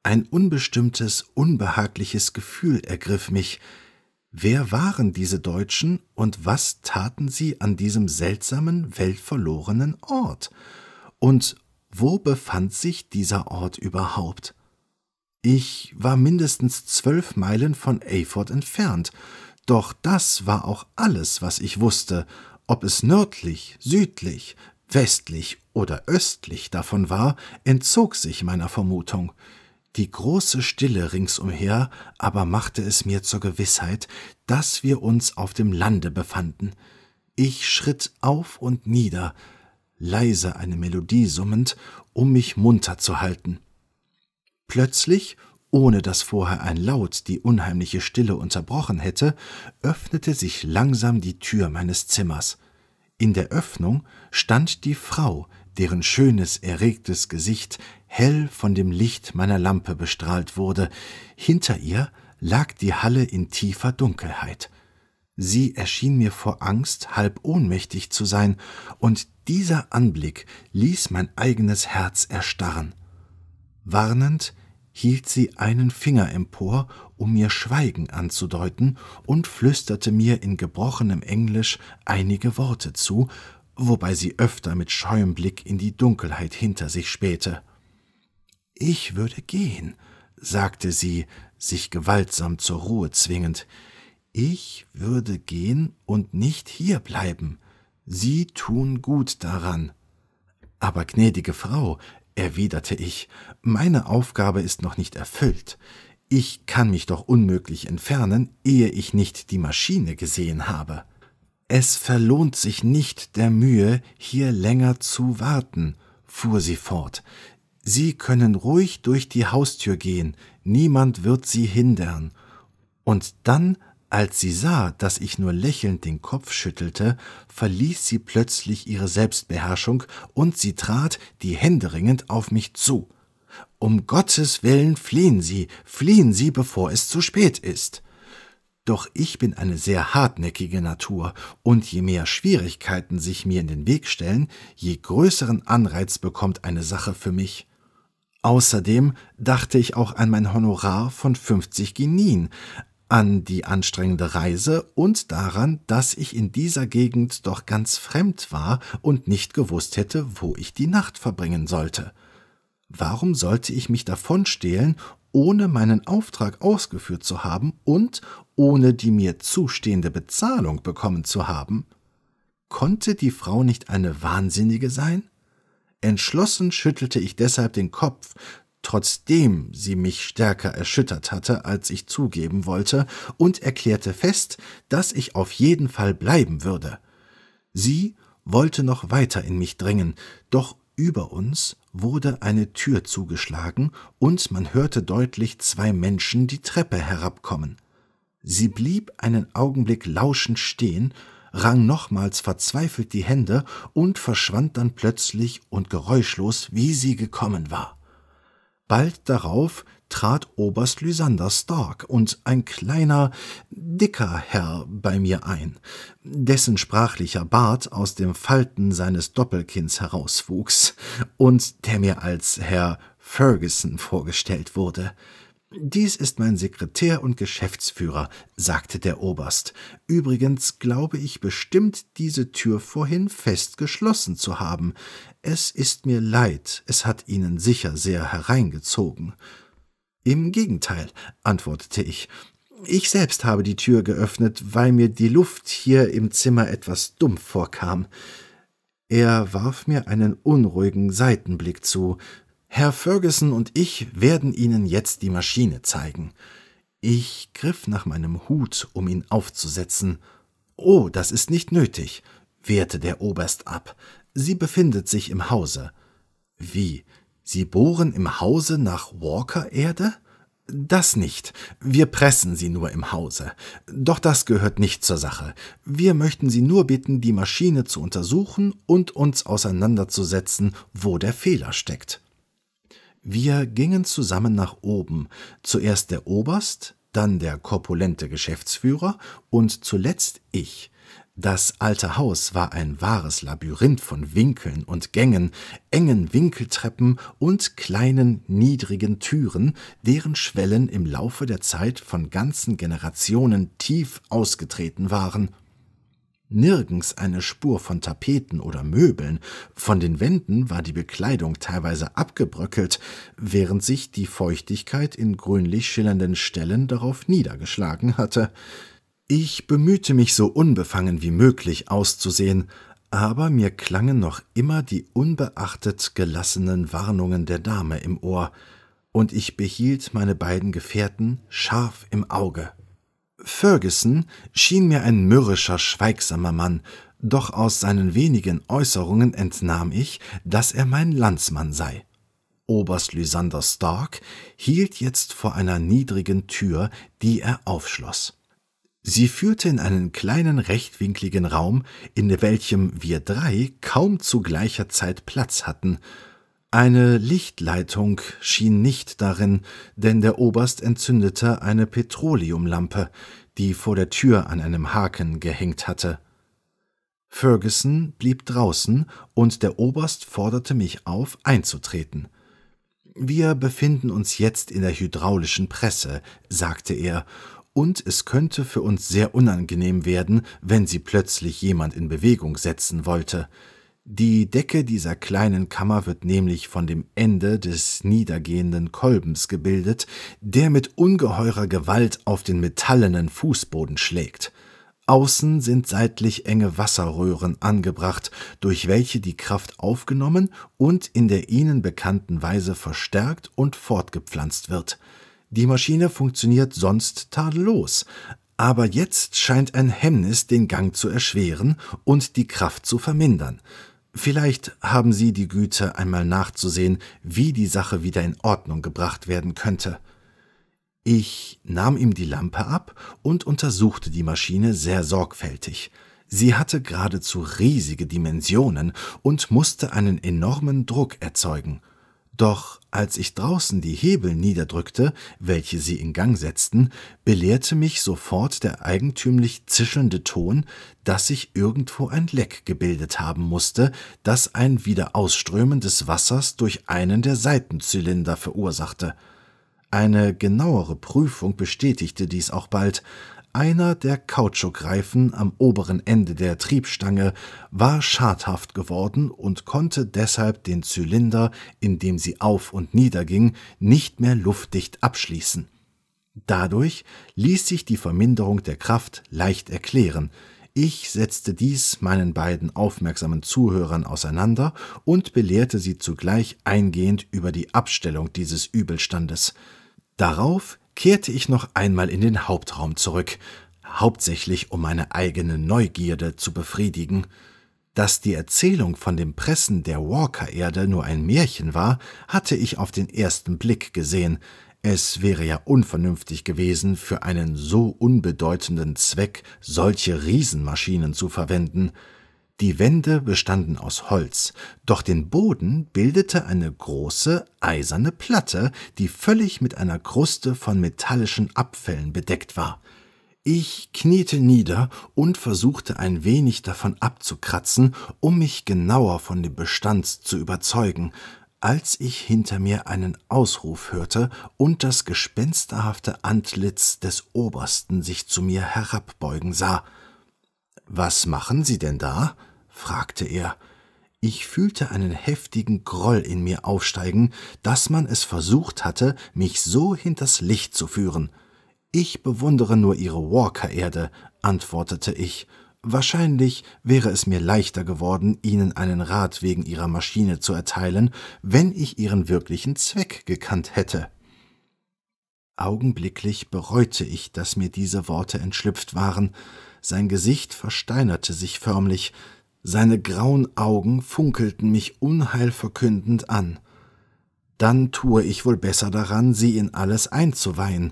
Ein unbestimmtes, unbehagliches Gefühl ergriff mich. Wer waren diese Deutschen und was taten sie an diesem seltsamen, weltverlorenen Ort? Und wo befand sich dieser Ort überhaupt? Ich war mindestens zwölf Meilen von Eyford entfernt, doch das war auch alles, was ich wusste, ob es nördlich, südlich, westlich oder östlich davon war, entzog sich meiner Vermutung. Die große Stille ringsumher aber machte es mir zur Gewissheit, dass wir uns auf dem Lande befanden. Ich schritt auf und nieder, leise eine Melodie summend, um mich munter zu halten. Plötzlich, ohne dass vorher ein Laut die unheimliche Stille unterbrochen hätte, öffnete sich langsam die Tür meines Zimmers. In der Öffnung stand die Frau, deren schönes, erregtes Gesicht hell von dem Licht meiner Lampe bestrahlt wurde. Hinter ihr lag die Halle in tiefer Dunkelheit. Sie erschien mir vor Angst, halb ohnmächtig zu sein, und dieser Anblick ließ mein eigenes Herz erstarren. Warnend hielt sie einen Finger empor, um mir Schweigen anzudeuten, und flüsterte mir in gebrochenem Englisch einige Worte zu, wobei sie öfter mit scheuem Blick in die Dunkelheit hinter sich spähte. »Ich würde gehen«, sagte sie, sich gewaltsam zur Ruhe zwingend. »Ich würde gehen und nicht hier bleiben. Sie tun gut daran.« aber gnädige Frau, erwiderte ich, meine Aufgabe ist noch nicht erfüllt. Ich kann mich doch unmöglich entfernen, ehe ich nicht die Maschine gesehen habe. Es verlohnt sich nicht der Mühe, hier länger zu warten, fuhr sie fort. Sie können ruhig durch die Haustür gehen, niemand wird Sie hindern. Und dann als sie sah, dass ich nur lächelnd den Kopf schüttelte, verließ sie plötzlich ihre Selbstbeherrschung und sie trat, die Hände ringend, auf mich zu. Um Gottes Willen fliehen Sie, fliehen Sie, bevor es zu spät ist. Doch ich bin eine sehr hartnäckige Natur, und je mehr Schwierigkeiten sich mir in den Weg stellen, je größeren Anreiz bekommt eine Sache für mich. Außerdem dachte ich auch an mein Honorar von fünfzig Genien, an die anstrengende Reise und daran, dass ich in dieser Gegend doch ganz fremd war und nicht gewusst hätte, wo ich die Nacht verbringen sollte. Warum sollte ich mich davonstehlen, ohne meinen Auftrag ausgeführt zu haben und ohne die mir zustehende Bezahlung bekommen zu haben? Konnte die Frau nicht eine Wahnsinnige sein? Entschlossen schüttelte ich deshalb den Kopf, trotzdem sie mich stärker erschüttert hatte, als ich zugeben wollte, und erklärte fest, dass ich auf jeden Fall bleiben würde. Sie wollte noch weiter in mich drängen, doch über uns wurde eine Tür zugeschlagen und man hörte deutlich zwei Menschen die Treppe herabkommen. Sie blieb einen Augenblick lauschend stehen, rang nochmals verzweifelt die Hände und verschwand dann plötzlich und geräuschlos, wie sie gekommen war. Bald darauf trat Oberst Lysander Stark und ein kleiner, dicker Herr bei mir ein, dessen sprachlicher Bart aus dem Falten seines Doppelkinns herauswuchs und der mir als Herr Ferguson vorgestellt wurde. Dies ist mein Sekretär und Geschäftsführer, sagte der Oberst. Übrigens glaube ich bestimmt, diese Tür vorhin fest geschlossen zu haben. Es ist mir leid, es hat Ihnen sicher sehr hereingezogen. Im Gegenteil, antwortete ich. Ich selbst habe die Tür geöffnet, weil mir die Luft hier im Zimmer etwas dumpf vorkam. Er warf mir einen unruhigen Seitenblick zu, Herr Ferguson und ich werden Ihnen jetzt die Maschine zeigen. Ich griff nach meinem Hut, um ihn aufzusetzen. Oh, das ist nicht nötig, wehrte der Oberst ab. Sie befindet sich im Hause. Wie? Sie bohren im Hause nach Walker-Erde? Das nicht. Wir pressen sie nur im Hause. Doch das gehört nicht zur Sache. Wir möchten Sie nur bitten, die Maschine zu untersuchen und uns auseinanderzusetzen, wo der Fehler steckt. Wir gingen zusammen nach oben, zuerst der Oberst, dann der korpulente Geschäftsführer und zuletzt ich. Das alte Haus war ein wahres Labyrinth von Winkeln und Gängen, engen Winkeltreppen und kleinen, niedrigen Türen, deren Schwellen im Laufe der Zeit von ganzen Generationen tief ausgetreten waren Nirgends eine Spur von Tapeten oder Möbeln, von den Wänden war die Bekleidung teilweise abgebröckelt, während sich die Feuchtigkeit in grünlich schillernden Stellen darauf niedergeschlagen hatte. Ich bemühte mich so unbefangen wie möglich auszusehen, aber mir klangen noch immer die unbeachtet gelassenen Warnungen der Dame im Ohr, und ich behielt meine beiden Gefährten scharf im Auge. Ferguson schien mir ein mürrischer, schweigsamer Mann, doch aus seinen wenigen Äußerungen entnahm ich, dass er mein Landsmann sei. Oberst Lysander Stark hielt jetzt vor einer niedrigen Tür, die er aufschloss. Sie führte in einen kleinen rechtwinkligen Raum, in welchem wir drei kaum zu gleicher Zeit Platz hatten, eine Lichtleitung schien nicht darin, denn der Oberst entzündete eine Petroleumlampe, die vor der Tür an einem Haken gehängt hatte. Ferguson blieb draußen und der Oberst forderte mich auf, einzutreten. Wir befinden uns jetzt in der hydraulischen Presse, sagte er, und es könnte für uns sehr unangenehm werden, wenn sie plötzlich jemand in Bewegung setzen wollte. Die Decke dieser kleinen Kammer wird nämlich von dem Ende des niedergehenden Kolbens gebildet, der mit ungeheurer Gewalt auf den metallenen Fußboden schlägt. Außen sind seitlich enge Wasserröhren angebracht, durch welche die Kraft aufgenommen und in der ihnen bekannten Weise verstärkt und fortgepflanzt wird. Die Maschine funktioniert sonst tadellos, aber jetzt scheint ein Hemmnis den Gang zu erschweren und die Kraft zu vermindern. Vielleicht haben Sie die Güte, einmal nachzusehen, wie die Sache wieder in Ordnung gebracht werden könnte. Ich nahm ihm die Lampe ab und untersuchte die Maschine sehr sorgfältig. Sie hatte geradezu riesige Dimensionen und musste einen enormen Druck erzeugen – doch als ich draußen die Hebel niederdrückte, welche sie in Gang setzten, belehrte mich sofort der eigentümlich zischelnde Ton, dass sich irgendwo ein Leck gebildet haben musste, das ein Wiederausströmen des Wassers durch einen der Seitenzylinder verursachte. Eine genauere Prüfung bestätigte dies auch bald, einer der Kautschukreifen am oberen Ende der Triebstange war schadhaft geworden und konnte deshalb den Zylinder, in dem sie auf und niederging, nicht mehr luftdicht abschließen. Dadurch ließ sich die Verminderung der Kraft leicht erklären. Ich setzte dies meinen beiden aufmerksamen Zuhörern auseinander und belehrte sie zugleich eingehend über die Abstellung dieses Übelstandes. Darauf kehrte ich noch einmal in den Hauptraum zurück, hauptsächlich um meine eigene Neugierde zu befriedigen. Dass die Erzählung von dem Pressen der Walker-Erde nur ein Märchen war, hatte ich auf den ersten Blick gesehen. Es wäre ja unvernünftig gewesen, für einen so unbedeutenden Zweck solche Riesenmaschinen zu verwenden – die Wände bestanden aus Holz, doch den Boden bildete eine große eiserne Platte, die völlig mit einer Kruste von metallischen Abfällen bedeckt war. Ich kniete nieder und versuchte ein wenig davon abzukratzen, um mich genauer von dem Bestand zu überzeugen, als ich hinter mir einen Ausruf hörte und das gespensterhafte Antlitz des Obersten sich zu mir herabbeugen sah. Was machen Sie denn da? fragte er. Ich fühlte einen heftigen Groll in mir aufsteigen, dass man es versucht hatte, mich so hinters Licht zu führen. Ich bewundere nur ihre Walker-Erde, antwortete ich. Wahrscheinlich wäre es mir leichter geworden, Ihnen einen Rat wegen Ihrer Maschine zu erteilen, wenn ich Ihren wirklichen Zweck gekannt hätte. Augenblicklich bereute ich, dass mir diese Worte entschlüpft waren. Sein Gesicht versteinerte sich förmlich, seine grauen Augen funkelten mich unheilverkündend an. Dann tue ich wohl besser daran, sie in alles einzuweihen,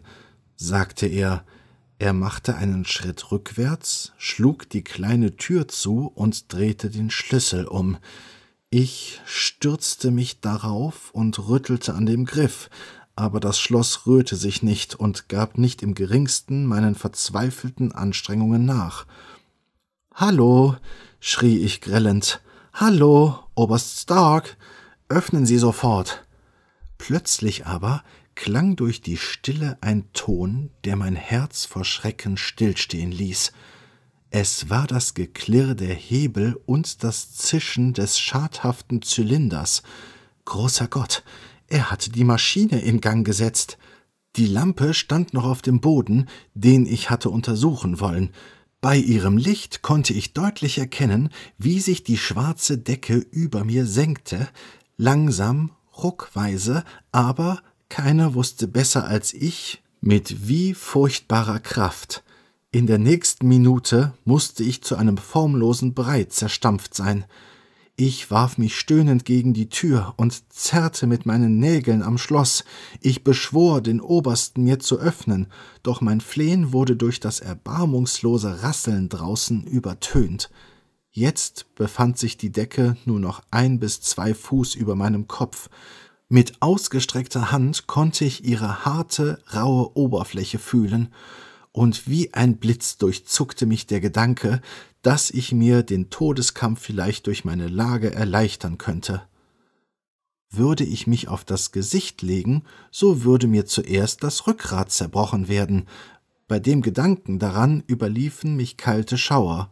sagte er. Er machte einen Schritt rückwärts, schlug die kleine Tür zu und drehte den Schlüssel um. Ich stürzte mich darauf und rüttelte an dem Griff, aber das Schloss rührte sich nicht und gab nicht im geringsten meinen verzweifelten Anstrengungen nach. Hallo, schrie ich grillend. Hallo, Oberst Stark. Öffnen Sie sofort. Plötzlich aber klang durch die Stille ein Ton, der mein Herz vor Schrecken stillstehen ließ. Es war das Geklirr der Hebel und das Zischen des schadhaften Zylinders. Großer Gott, er hatte die Maschine in Gang gesetzt. Die Lampe stand noch auf dem Boden, den ich hatte untersuchen wollen. Bei ihrem Licht konnte ich deutlich erkennen, wie sich die schwarze Decke über mir senkte, langsam, ruckweise, aber keiner wusste besser als ich, mit wie furchtbarer Kraft. In der nächsten Minute musste ich zu einem formlosen Brei zerstampft sein. Ich warf mich stöhnend gegen die Tür und zerrte mit meinen Nägeln am Schloss. Ich beschwor den Obersten, mir zu öffnen, doch mein Flehen wurde durch das erbarmungslose Rasseln draußen übertönt. Jetzt befand sich die Decke nur noch ein bis zwei Fuß über meinem Kopf. Mit ausgestreckter Hand konnte ich ihre harte, raue Oberfläche fühlen, und wie ein Blitz durchzuckte mich der Gedanke, dass ich mir den Todeskampf vielleicht durch meine Lage erleichtern könnte. Würde ich mich auf das Gesicht legen, so würde mir zuerst das Rückgrat zerbrochen werden. Bei dem Gedanken daran überliefen mich kalte Schauer.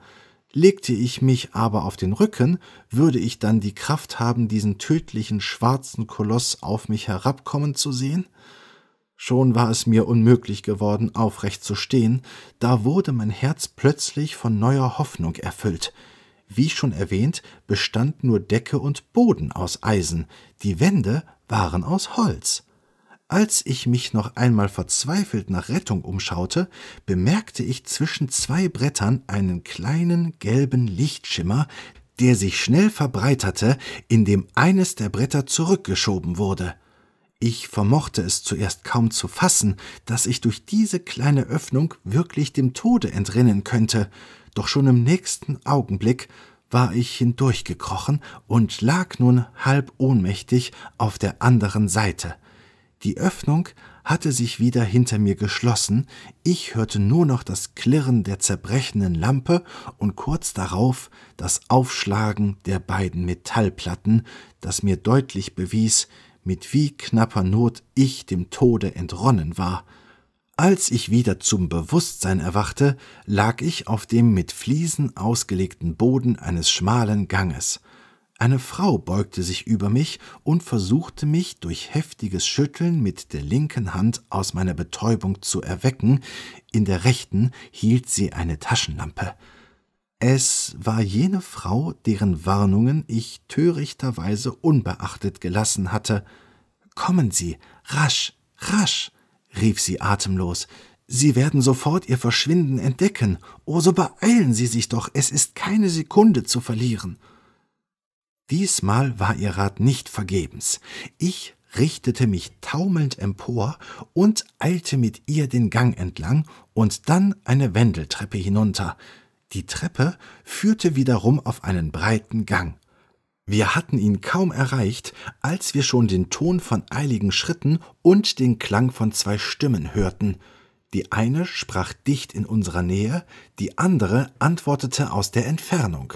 Legte ich mich aber auf den Rücken, würde ich dann die Kraft haben, diesen tödlichen schwarzen Koloss auf mich herabkommen zu sehen? Schon war es mir unmöglich geworden, aufrecht zu stehen, da wurde mein Herz plötzlich von neuer Hoffnung erfüllt. Wie schon erwähnt, bestand nur Decke und Boden aus Eisen, die Wände waren aus Holz. Als ich mich noch einmal verzweifelt nach Rettung umschaute, bemerkte ich zwischen zwei Brettern einen kleinen gelben Lichtschimmer, der sich schnell verbreiterte, indem eines der Bretter zurückgeschoben wurde. Ich vermochte es zuerst kaum zu fassen, dass ich durch diese kleine Öffnung wirklich dem Tode entrinnen könnte, doch schon im nächsten Augenblick war ich hindurchgekrochen und lag nun halb ohnmächtig auf der anderen Seite. Die Öffnung hatte sich wieder hinter mir geschlossen, ich hörte nur noch das Klirren der zerbrechenden Lampe und kurz darauf das Aufschlagen der beiden Metallplatten, das mir deutlich bewies, mit wie knapper Not ich dem Tode entronnen war. Als ich wieder zum Bewusstsein erwachte, lag ich auf dem mit Fliesen ausgelegten Boden eines schmalen Ganges. Eine Frau beugte sich über mich und versuchte mich durch heftiges Schütteln mit der linken Hand aus meiner Betäubung zu erwecken, in der rechten hielt sie eine Taschenlampe. Es war jene Frau, deren Warnungen ich törichterweise unbeachtet gelassen hatte. Kommen Sie, rasch, rasch, rief sie atemlos. Sie werden sofort Ihr Verschwinden entdecken. Oh, so beeilen Sie sich doch, es ist keine Sekunde zu verlieren. Diesmal war ihr Rat nicht vergebens. Ich richtete mich taumelnd empor und eilte mit ihr den Gang entlang und dann eine Wendeltreppe hinunter. Die Treppe führte wiederum auf einen breiten Gang. Wir hatten ihn kaum erreicht, als wir schon den Ton von eiligen Schritten und den Klang von zwei Stimmen hörten. Die eine sprach dicht in unserer Nähe, die andere antwortete aus der Entfernung.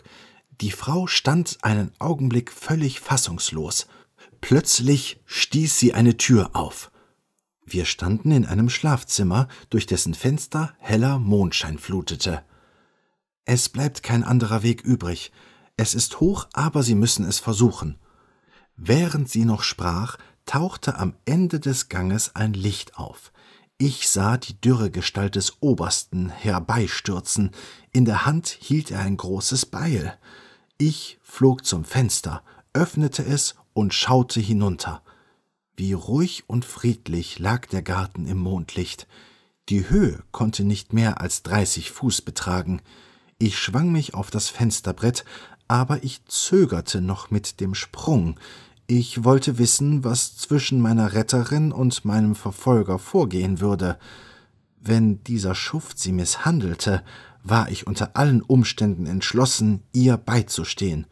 Die Frau stand einen Augenblick völlig fassungslos. Plötzlich stieß sie eine Tür auf. Wir standen in einem Schlafzimmer, durch dessen Fenster heller Mondschein flutete. Es bleibt kein anderer Weg übrig. Es ist hoch, aber sie müssen es versuchen. Während sie noch sprach, tauchte am Ende des Ganges ein Licht auf. Ich sah die dürre Gestalt des Obersten herbeistürzen. In der Hand hielt er ein großes Beil. Ich flog zum Fenster, öffnete es und schaute hinunter. Wie ruhig und friedlich lag der Garten im Mondlicht. Die Höhe konnte nicht mehr als dreißig Fuß betragen. Ich schwang mich auf das Fensterbrett, aber ich zögerte noch mit dem Sprung. Ich wollte wissen, was zwischen meiner Retterin und meinem Verfolger vorgehen würde. Wenn dieser Schuft sie misshandelte, war ich unter allen Umständen entschlossen, ihr beizustehen.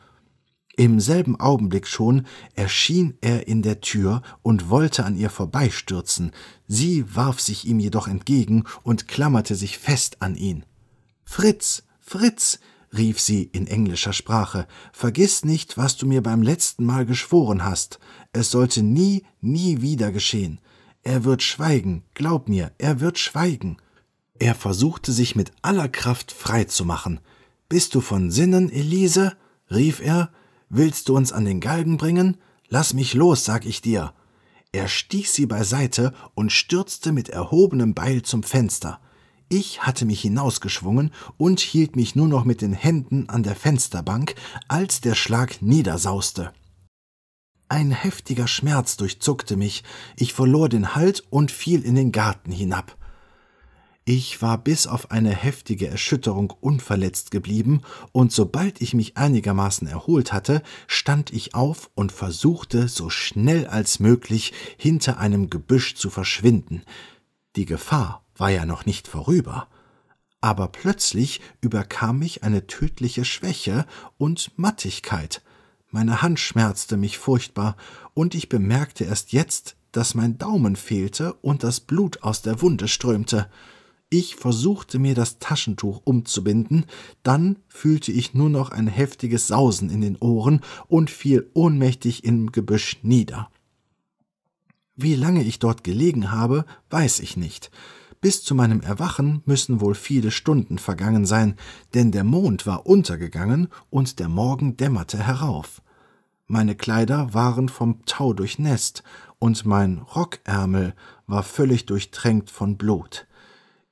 Im selben Augenblick schon erschien er in der Tür und wollte an ihr vorbeistürzen, sie warf sich ihm jedoch entgegen und klammerte sich fest an ihn. Fritz, Fritz, rief sie in englischer Sprache, vergiss nicht, was du mir beim letzten Mal geschworen hast. Es sollte nie, nie wieder geschehen. Er wird schweigen, glaub mir, er wird schweigen. Er versuchte sich mit aller Kraft frei zu machen. Bist du von Sinnen, Elise? rief er. Willst du uns an den Galgen bringen? Lass mich los, sag ich dir. Er stieß sie beiseite und stürzte mit erhobenem Beil zum Fenster. Ich hatte mich hinausgeschwungen und hielt mich nur noch mit den Händen an der Fensterbank, als der Schlag niedersauste. Ein heftiger Schmerz durchzuckte mich, ich verlor den Halt und fiel in den Garten hinab. Ich war bis auf eine heftige Erschütterung unverletzt geblieben, und sobald ich mich einigermaßen erholt hatte, stand ich auf und versuchte, so schnell als möglich hinter einem Gebüsch zu verschwinden. Die Gefahr war ja noch nicht vorüber. Aber plötzlich überkam mich eine tödliche Schwäche und Mattigkeit. Meine Hand schmerzte mich furchtbar, und ich bemerkte erst jetzt, dass mein Daumen fehlte und das Blut aus der Wunde strömte. Ich versuchte mir das Taschentuch umzubinden, dann fühlte ich nur noch ein heftiges Sausen in den Ohren und fiel ohnmächtig im Gebüsch nieder. Wie lange ich dort gelegen habe, weiß ich nicht. Bis zu meinem Erwachen müssen wohl viele Stunden vergangen sein, denn der Mond war untergegangen und der Morgen dämmerte herauf. Meine Kleider waren vom Tau durchnässt und mein Rockärmel war völlig durchtränkt von Blut.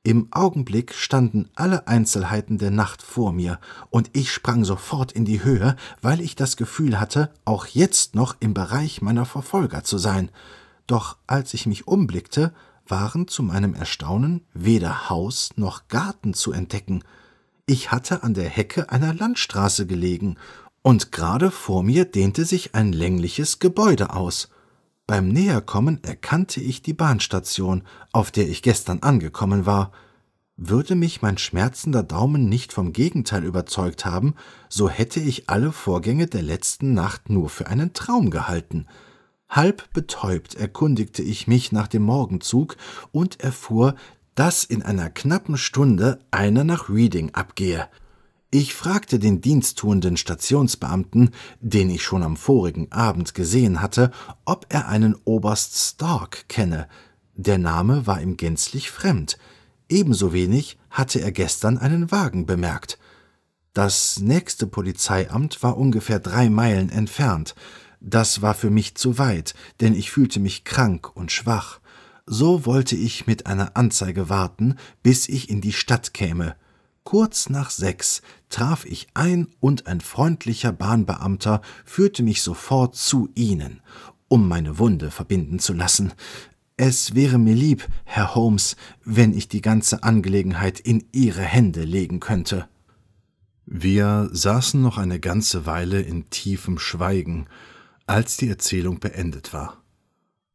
Im Augenblick standen alle Einzelheiten der Nacht vor mir, und ich sprang sofort in die Höhe, weil ich das Gefühl hatte, auch jetzt noch im Bereich meiner Verfolger zu sein. Doch als ich mich umblickte, waren zu meinem Erstaunen weder Haus noch Garten zu entdecken. Ich hatte an der Hecke einer Landstraße gelegen, und gerade vor mir dehnte sich ein längliches Gebäude aus. Beim Näherkommen erkannte ich die Bahnstation, auf der ich gestern angekommen war. Würde mich mein schmerzender Daumen nicht vom Gegenteil überzeugt haben, so hätte ich alle Vorgänge der letzten Nacht nur für einen Traum gehalten. Halb betäubt erkundigte ich mich nach dem Morgenzug und erfuhr, dass in einer knappen Stunde einer nach Reading abgehe. Ich fragte den diensttuenden Stationsbeamten, den ich schon am vorigen Abend gesehen hatte, ob er einen Oberst Stark kenne. Der Name war ihm gänzlich fremd. Ebenso wenig hatte er gestern einen Wagen bemerkt. Das nächste Polizeiamt war ungefähr drei Meilen entfernt. Das war für mich zu weit, denn ich fühlte mich krank und schwach. So wollte ich mit einer Anzeige warten, bis ich in die Stadt käme. Kurz nach sechs traf ich ein und ein freundlicher Bahnbeamter führte mich sofort zu Ihnen, um meine Wunde verbinden zu lassen. Es wäre mir lieb, Herr Holmes, wenn ich die ganze Angelegenheit in Ihre Hände legen könnte. Wir saßen noch eine ganze Weile in tiefem Schweigen, als die Erzählung beendet war.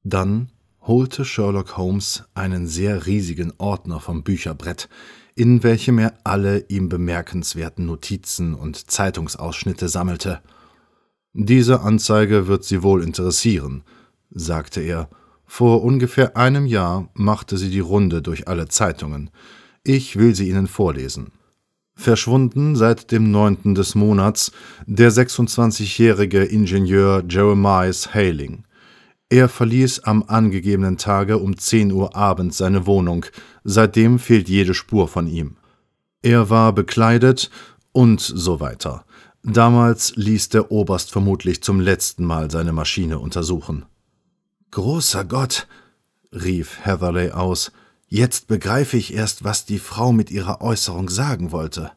Dann holte Sherlock Holmes einen sehr riesigen Ordner vom Bücherbrett, in welchem er alle ihm bemerkenswerten Notizen und Zeitungsausschnitte sammelte. Diese Anzeige wird Sie wohl interessieren, sagte er. Vor ungefähr einem Jahr machte sie die Runde durch alle Zeitungen. Ich will sie Ihnen vorlesen verschwunden seit dem 9. des Monats der 26-jährige Ingenieur Jeremiah Haling. Er verließ am angegebenen Tage um 10 Uhr abends seine Wohnung. Seitdem fehlt jede Spur von ihm. Er war bekleidet und so weiter. Damals ließ der Oberst vermutlich zum letzten Mal seine Maschine untersuchen. Großer Gott, rief Heatherley aus, Jetzt begreife ich erst, was die Frau mit ihrer Äußerung sagen wollte.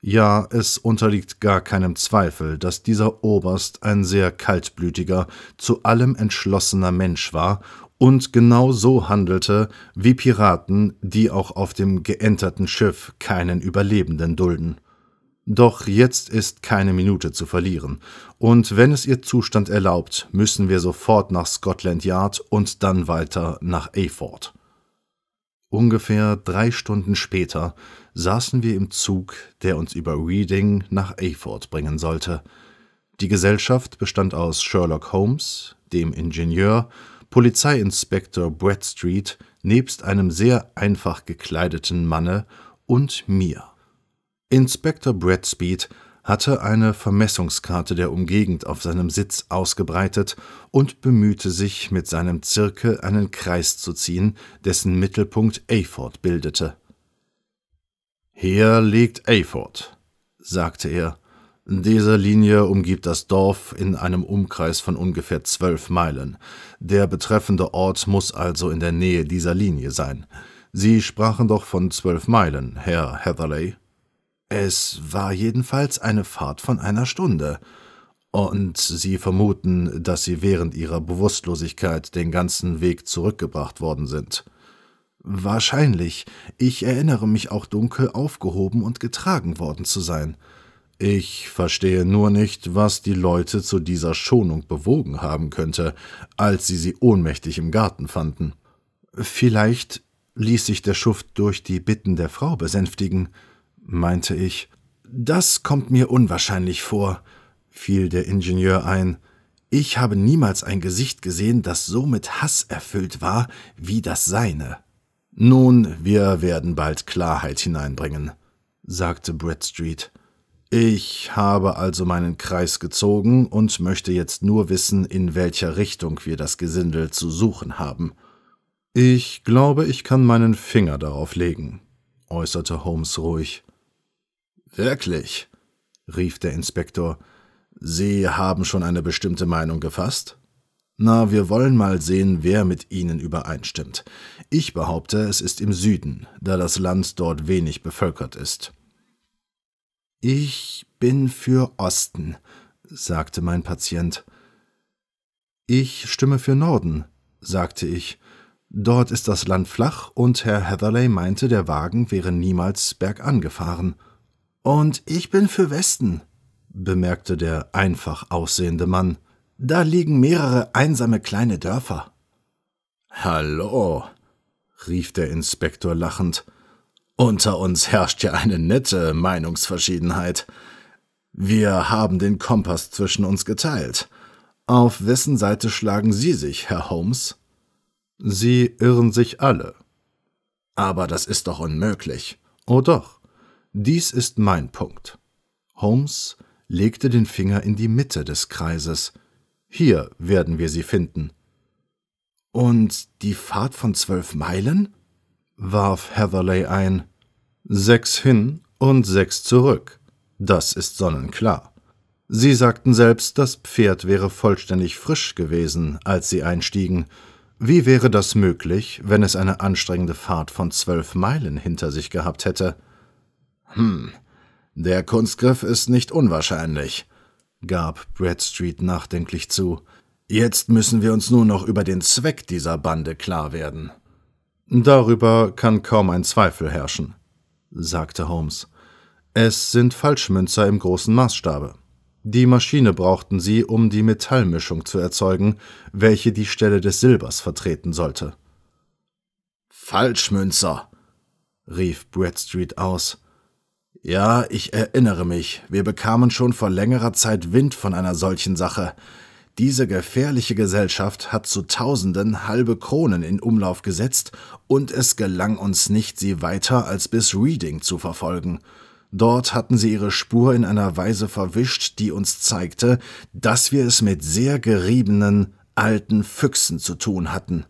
Ja, es unterliegt gar keinem Zweifel, dass dieser Oberst ein sehr kaltblütiger, zu allem entschlossener Mensch war und genau so handelte wie Piraten, die auch auf dem geenterten Schiff keinen Überlebenden dulden. Doch jetzt ist keine Minute zu verlieren, und wenn es ihr Zustand erlaubt, müssen wir sofort nach Scotland Yard und dann weiter nach Ayford. Ungefähr drei Stunden später saßen wir im Zug, der uns über Reading nach Eyford bringen sollte. Die Gesellschaft bestand aus Sherlock Holmes, dem Ingenieur, Polizeiinspektor Bradstreet, nebst einem sehr einfach gekleideten Manne und mir. Inspektor Bradstreet hatte eine Vermessungskarte der Umgegend auf seinem Sitz ausgebreitet und bemühte sich, mit seinem Zirkel einen Kreis zu ziehen, dessen Mittelpunkt Ayford bildete. Hier liegt Ayford, sagte er. Diese Linie umgibt das Dorf in einem Umkreis von ungefähr zwölf Meilen. Der betreffende Ort muss also in der Nähe dieser Linie sein. Sie sprachen doch von zwölf Meilen, Herr Heatherley. Es war jedenfalls eine Fahrt von einer Stunde. Und Sie vermuten, dass Sie während Ihrer Bewusstlosigkeit den ganzen Weg zurückgebracht worden sind. Wahrscheinlich. Ich erinnere mich auch dunkel aufgehoben und getragen worden zu sein. Ich verstehe nur nicht, was die Leute zu dieser Schonung bewogen haben könnte, als sie sie ohnmächtig im Garten fanden. Vielleicht ließ sich der Schuft durch die Bitten der Frau besänftigen, meinte ich. Das kommt mir unwahrscheinlich vor, fiel der Ingenieur ein. Ich habe niemals ein Gesicht gesehen, das so mit Hass erfüllt war wie das seine. Nun, wir werden bald Klarheit hineinbringen, sagte Bradstreet. Ich habe also meinen Kreis gezogen und möchte jetzt nur wissen, in welcher Richtung wir das Gesindel zu suchen haben. Ich glaube, ich kann meinen Finger darauf legen, äußerte Holmes ruhig. Wirklich? rief der Inspektor. Sie haben schon eine bestimmte Meinung gefasst? Na, wir wollen mal sehen, wer mit Ihnen übereinstimmt. Ich behaupte, es ist im Süden, da das Land dort wenig bevölkert ist. Ich bin für Osten, sagte mein Patient. Ich stimme für Norden, sagte ich. Dort ist das Land flach und Herr Heatherley meinte, der Wagen wäre niemals bergangefahren. gefahren. Und ich bin für Westen, bemerkte der einfach aussehende Mann. Da liegen mehrere einsame kleine Dörfer. Hallo, rief der Inspektor lachend. Unter uns herrscht ja eine nette Meinungsverschiedenheit. Wir haben den Kompass zwischen uns geteilt. Auf wessen Seite schlagen Sie sich, Herr Holmes? Sie irren sich alle. Aber das ist doch unmöglich. Oh doch. Dies ist mein Punkt. Holmes legte den Finger in die Mitte des Kreises. Hier werden wir sie finden. Und die Fahrt von zwölf Meilen? warf Heatherley ein. Sechs hin und sechs zurück. Das ist sonnenklar. Sie sagten selbst, das Pferd wäre vollständig frisch gewesen, als sie einstiegen. Wie wäre das möglich, wenn es eine anstrengende Fahrt von zwölf Meilen hinter sich gehabt hätte? Hm, der Kunstgriff ist nicht unwahrscheinlich, gab Bradstreet nachdenklich zu. Jetzt müssen wir uns nur noch über den Zweck dieser Bande klar werden. Darüber kann kaum ein Zweifel herrschen, sagte Holmes. Es sind Falschmünzer im großen Maßstabe. Die Maschine brauchten sie, um die Metallmischung zu erzeugen, welche die Stelle des Silbers vertreten sollte. Falschmünzer! rief Bradstreet aus. Ja, ich erinnere mich, wir bekamen schon vor längerer Zeit Wind von einer solchen Sache. Diese gefährliche Gesellschaft hat zu Tausenden halbe Kronen in Umlauf gesetzt, und es gelang uns nicht, sie weiter als bis Reading zu verfolgen. Dort hatten sie ihre Spur in einer Weise verwischt, die uns zeigte, dass wir es mit sehr geriebenen, alten Füchsen zu tun hatten.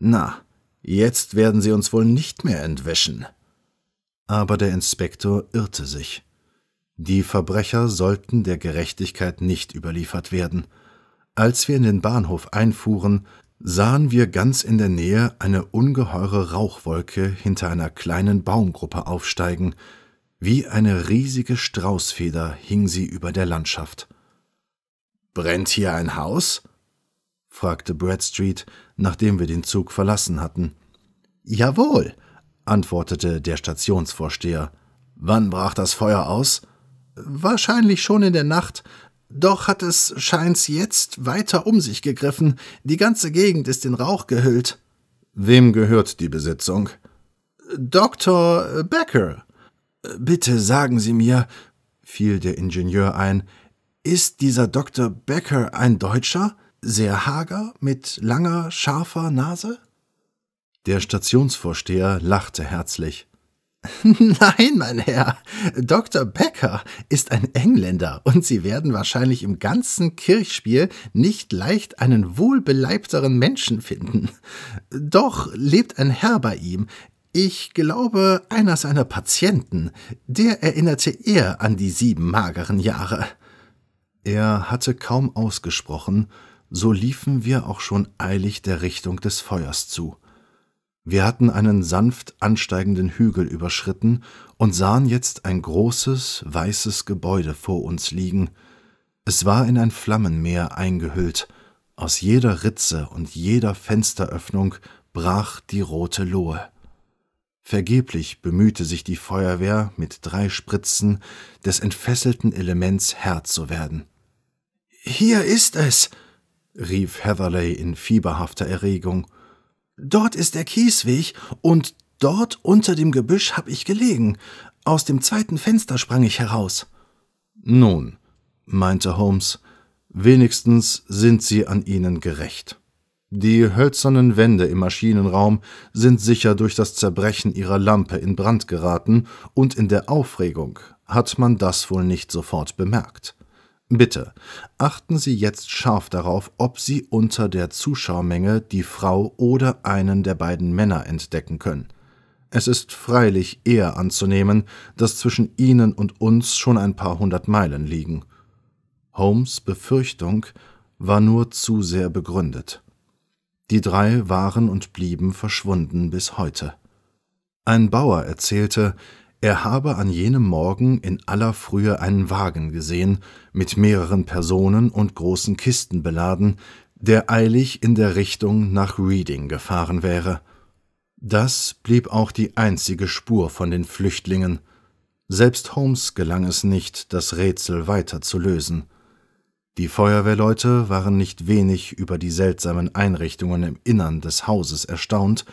Na, jetzt werden sie uns wohl nicht mehr entwischen. Aber der Inspektor irrte sich. Die Verbrecher sollten der Gerechtigkeit nicht überliefert werden. Als wir in den Bahnhof einfuhren, sahen wir ganz in der Nähe eine ungeheure Rauchwolke hinter einer kleinen Baumgruppe aufsteigen. Wie eine riesige Straußfeder hing sie über der Landschaft. Brennt hier ein Haus? fragte Bradstreet, nachdem wir den Zug verlassen hatten. Jawohl, antwortete der Stationsvorsteher. Wann brach das Feuer aus? Wahrscheinlich schon in der Nacht. Doch hat es scheint's jetzt weiter um sich gegriffen. Die ganze Gegend ist in Rauch gehüllt. Wem gehört die Besitzung? Dr. Becker. Bitte sagen Sie mir, fiel der Ingenieur ein, ist dieser Dr. Becker ein Deutscher? Sehr hager, mit langer, scharfer Nase? Der Stationsvorsteher lachte herzlich. Nein, mein Herr, Dr. Becker ist ein Engländer und Sie werden wahrscheinlich im ganzen Kirchspiel nicht leicht einen wohlbeleibteren Menschen finden. Doch lebt ein Herr bei ihm. Ich glaube, einer seiner Patienten, der erinnerte er an die sieben mageren Jahre. Er hatte kaum ausgesprochen, so liefen wir auch schon eilig der Richtung des Feuers zu. Wir hatten einen sanft ansteigenden Hügel überschritten und sahen jetzt ein großes, weißes Gebäude vor uns liegen. Es war in ein Flammenmeer eingehüllt. Aus jeder Ritze und jeder Fensteröffnung brach die rote Lohe. Vergeblich bemühte sich die Feuerwehr, mit drei Spritzen des entfesselten Elements Herr zu werden. Hier ist es! rief Heatherley in fieberhafter Erregung Dort ist der Kiesweg, und dort unter dem Gebüsch hab ich gelegen. Aus dem zweiten Fenster sprang ich heraus. Nun, meinte Holmes, wenigstens sind sie an ihnen gerecht. Die hölzernen Wände im Maschinenraum sind sicher durch das Zerbrechen ihrer Lampe in Brand geraten, und in der Aufregung hat man das wohl nicht sofort bemerkt. Bitte achten Sie jetzt scharf darauf, ob Sie unter der Zuschauermenge die Frau oder einen der beiden Männer entdecken können. Es ist freilich eher anzunehmen, dass zwischen Ihnen und uns schon ein paar hundert Meilen liegen. Holmes Befürchtung war nur zu sehr begründet. Die drei waren und blieben verschwunden bis heute. Ein Bauer erzählte, er habe an jenem Morgen in aller Frühe einen Wagen gesehen, mit mehreren Personen und großen Kisten beladen, der eilig in der Richtung nach Reading gefahren wäre. Das blieb auch die einzige Spur von den Flüchtlingen. Selbst Holmes gelang es nicht, das Rätsel weiter zu lösen. Die Feuerwehrleute waren nicht wenig über die seltsamen Einrichtungen im Innern des Hauses erstaunt,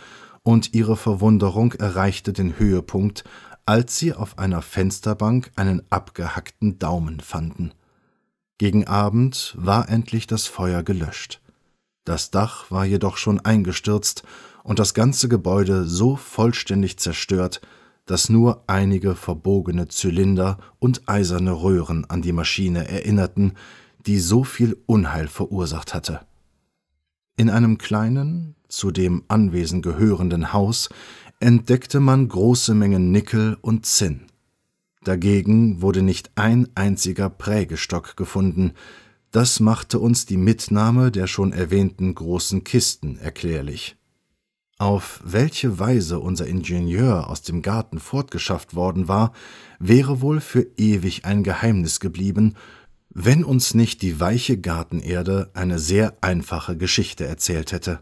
und ihre Verwunderung erreichte den Höhepunkt, als sie auf einer Fensterbank einen abgehackten Daumen fanden. Gegen Abend war endlich das Feuer gelöscht. Das Dach war jedoch schon eingestürzt und das ganze Gebäude so vollständig zerstört, dass nur einige verbogene Zylinder und eiserne Röhren an die Maschine erinnerten, die so viel Unheil verursacht hatte. In einem kleinen, zu dem Anwesen gehörenden Haus entdeckte man große Mengen Nickel und Zinn. Dagegen wurde nicht ein einziger Prägestock gefunden. Das machte uns die Mitnahme der schon erwähnten großen Kisten erklärlich. Auf welche Weise unser Ingenieur aus dem Garten fortgeschafft worden war, wäre wohl für ewig ein Geheimnis geblieben, wenn uns nicht die weiche Gartenerde eine sehr einfache Geschichte erzählt hätte.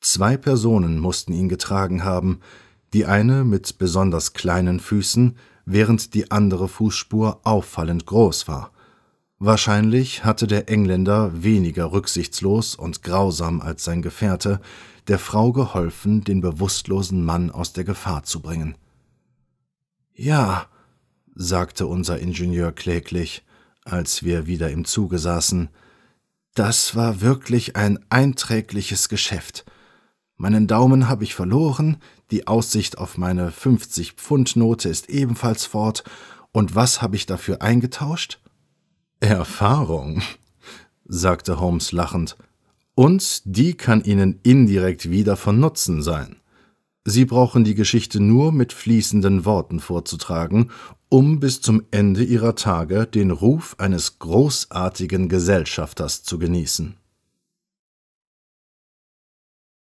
Zwei Personen mussten ihn getragen haben, die eine mit besonders kleinen Füßen, während die andere Fußspur auffallend groß war. Wahrscheinlich hatte der Engländer weniger rücksichtslos und grausam als sein Gefährte der Frau geholfen, den bewusstlosen Mann aus der Gefahr zu bringen. Ja, sagte unser Ingenieur kläglich, als wir wieder im Zuge saßen, das war wirklich ein einträgliches Geschäft. Meinen Daumen habe ich verloren, die Aussicht auf meine 50-Pfund-Note ist ebenfalls fort, und was habe ich dafür eingetauscht? Erfahrung, sagte Holmes lachend, und die kann Ihnen indirekt wieder von Nutzen sein. Sie brauchen die Geschichte nur mit fließenden Worten vorzutragen, um bis zum Ende Ihrer Tage den Ruf eines großartigen Gesellschafters zu genießen.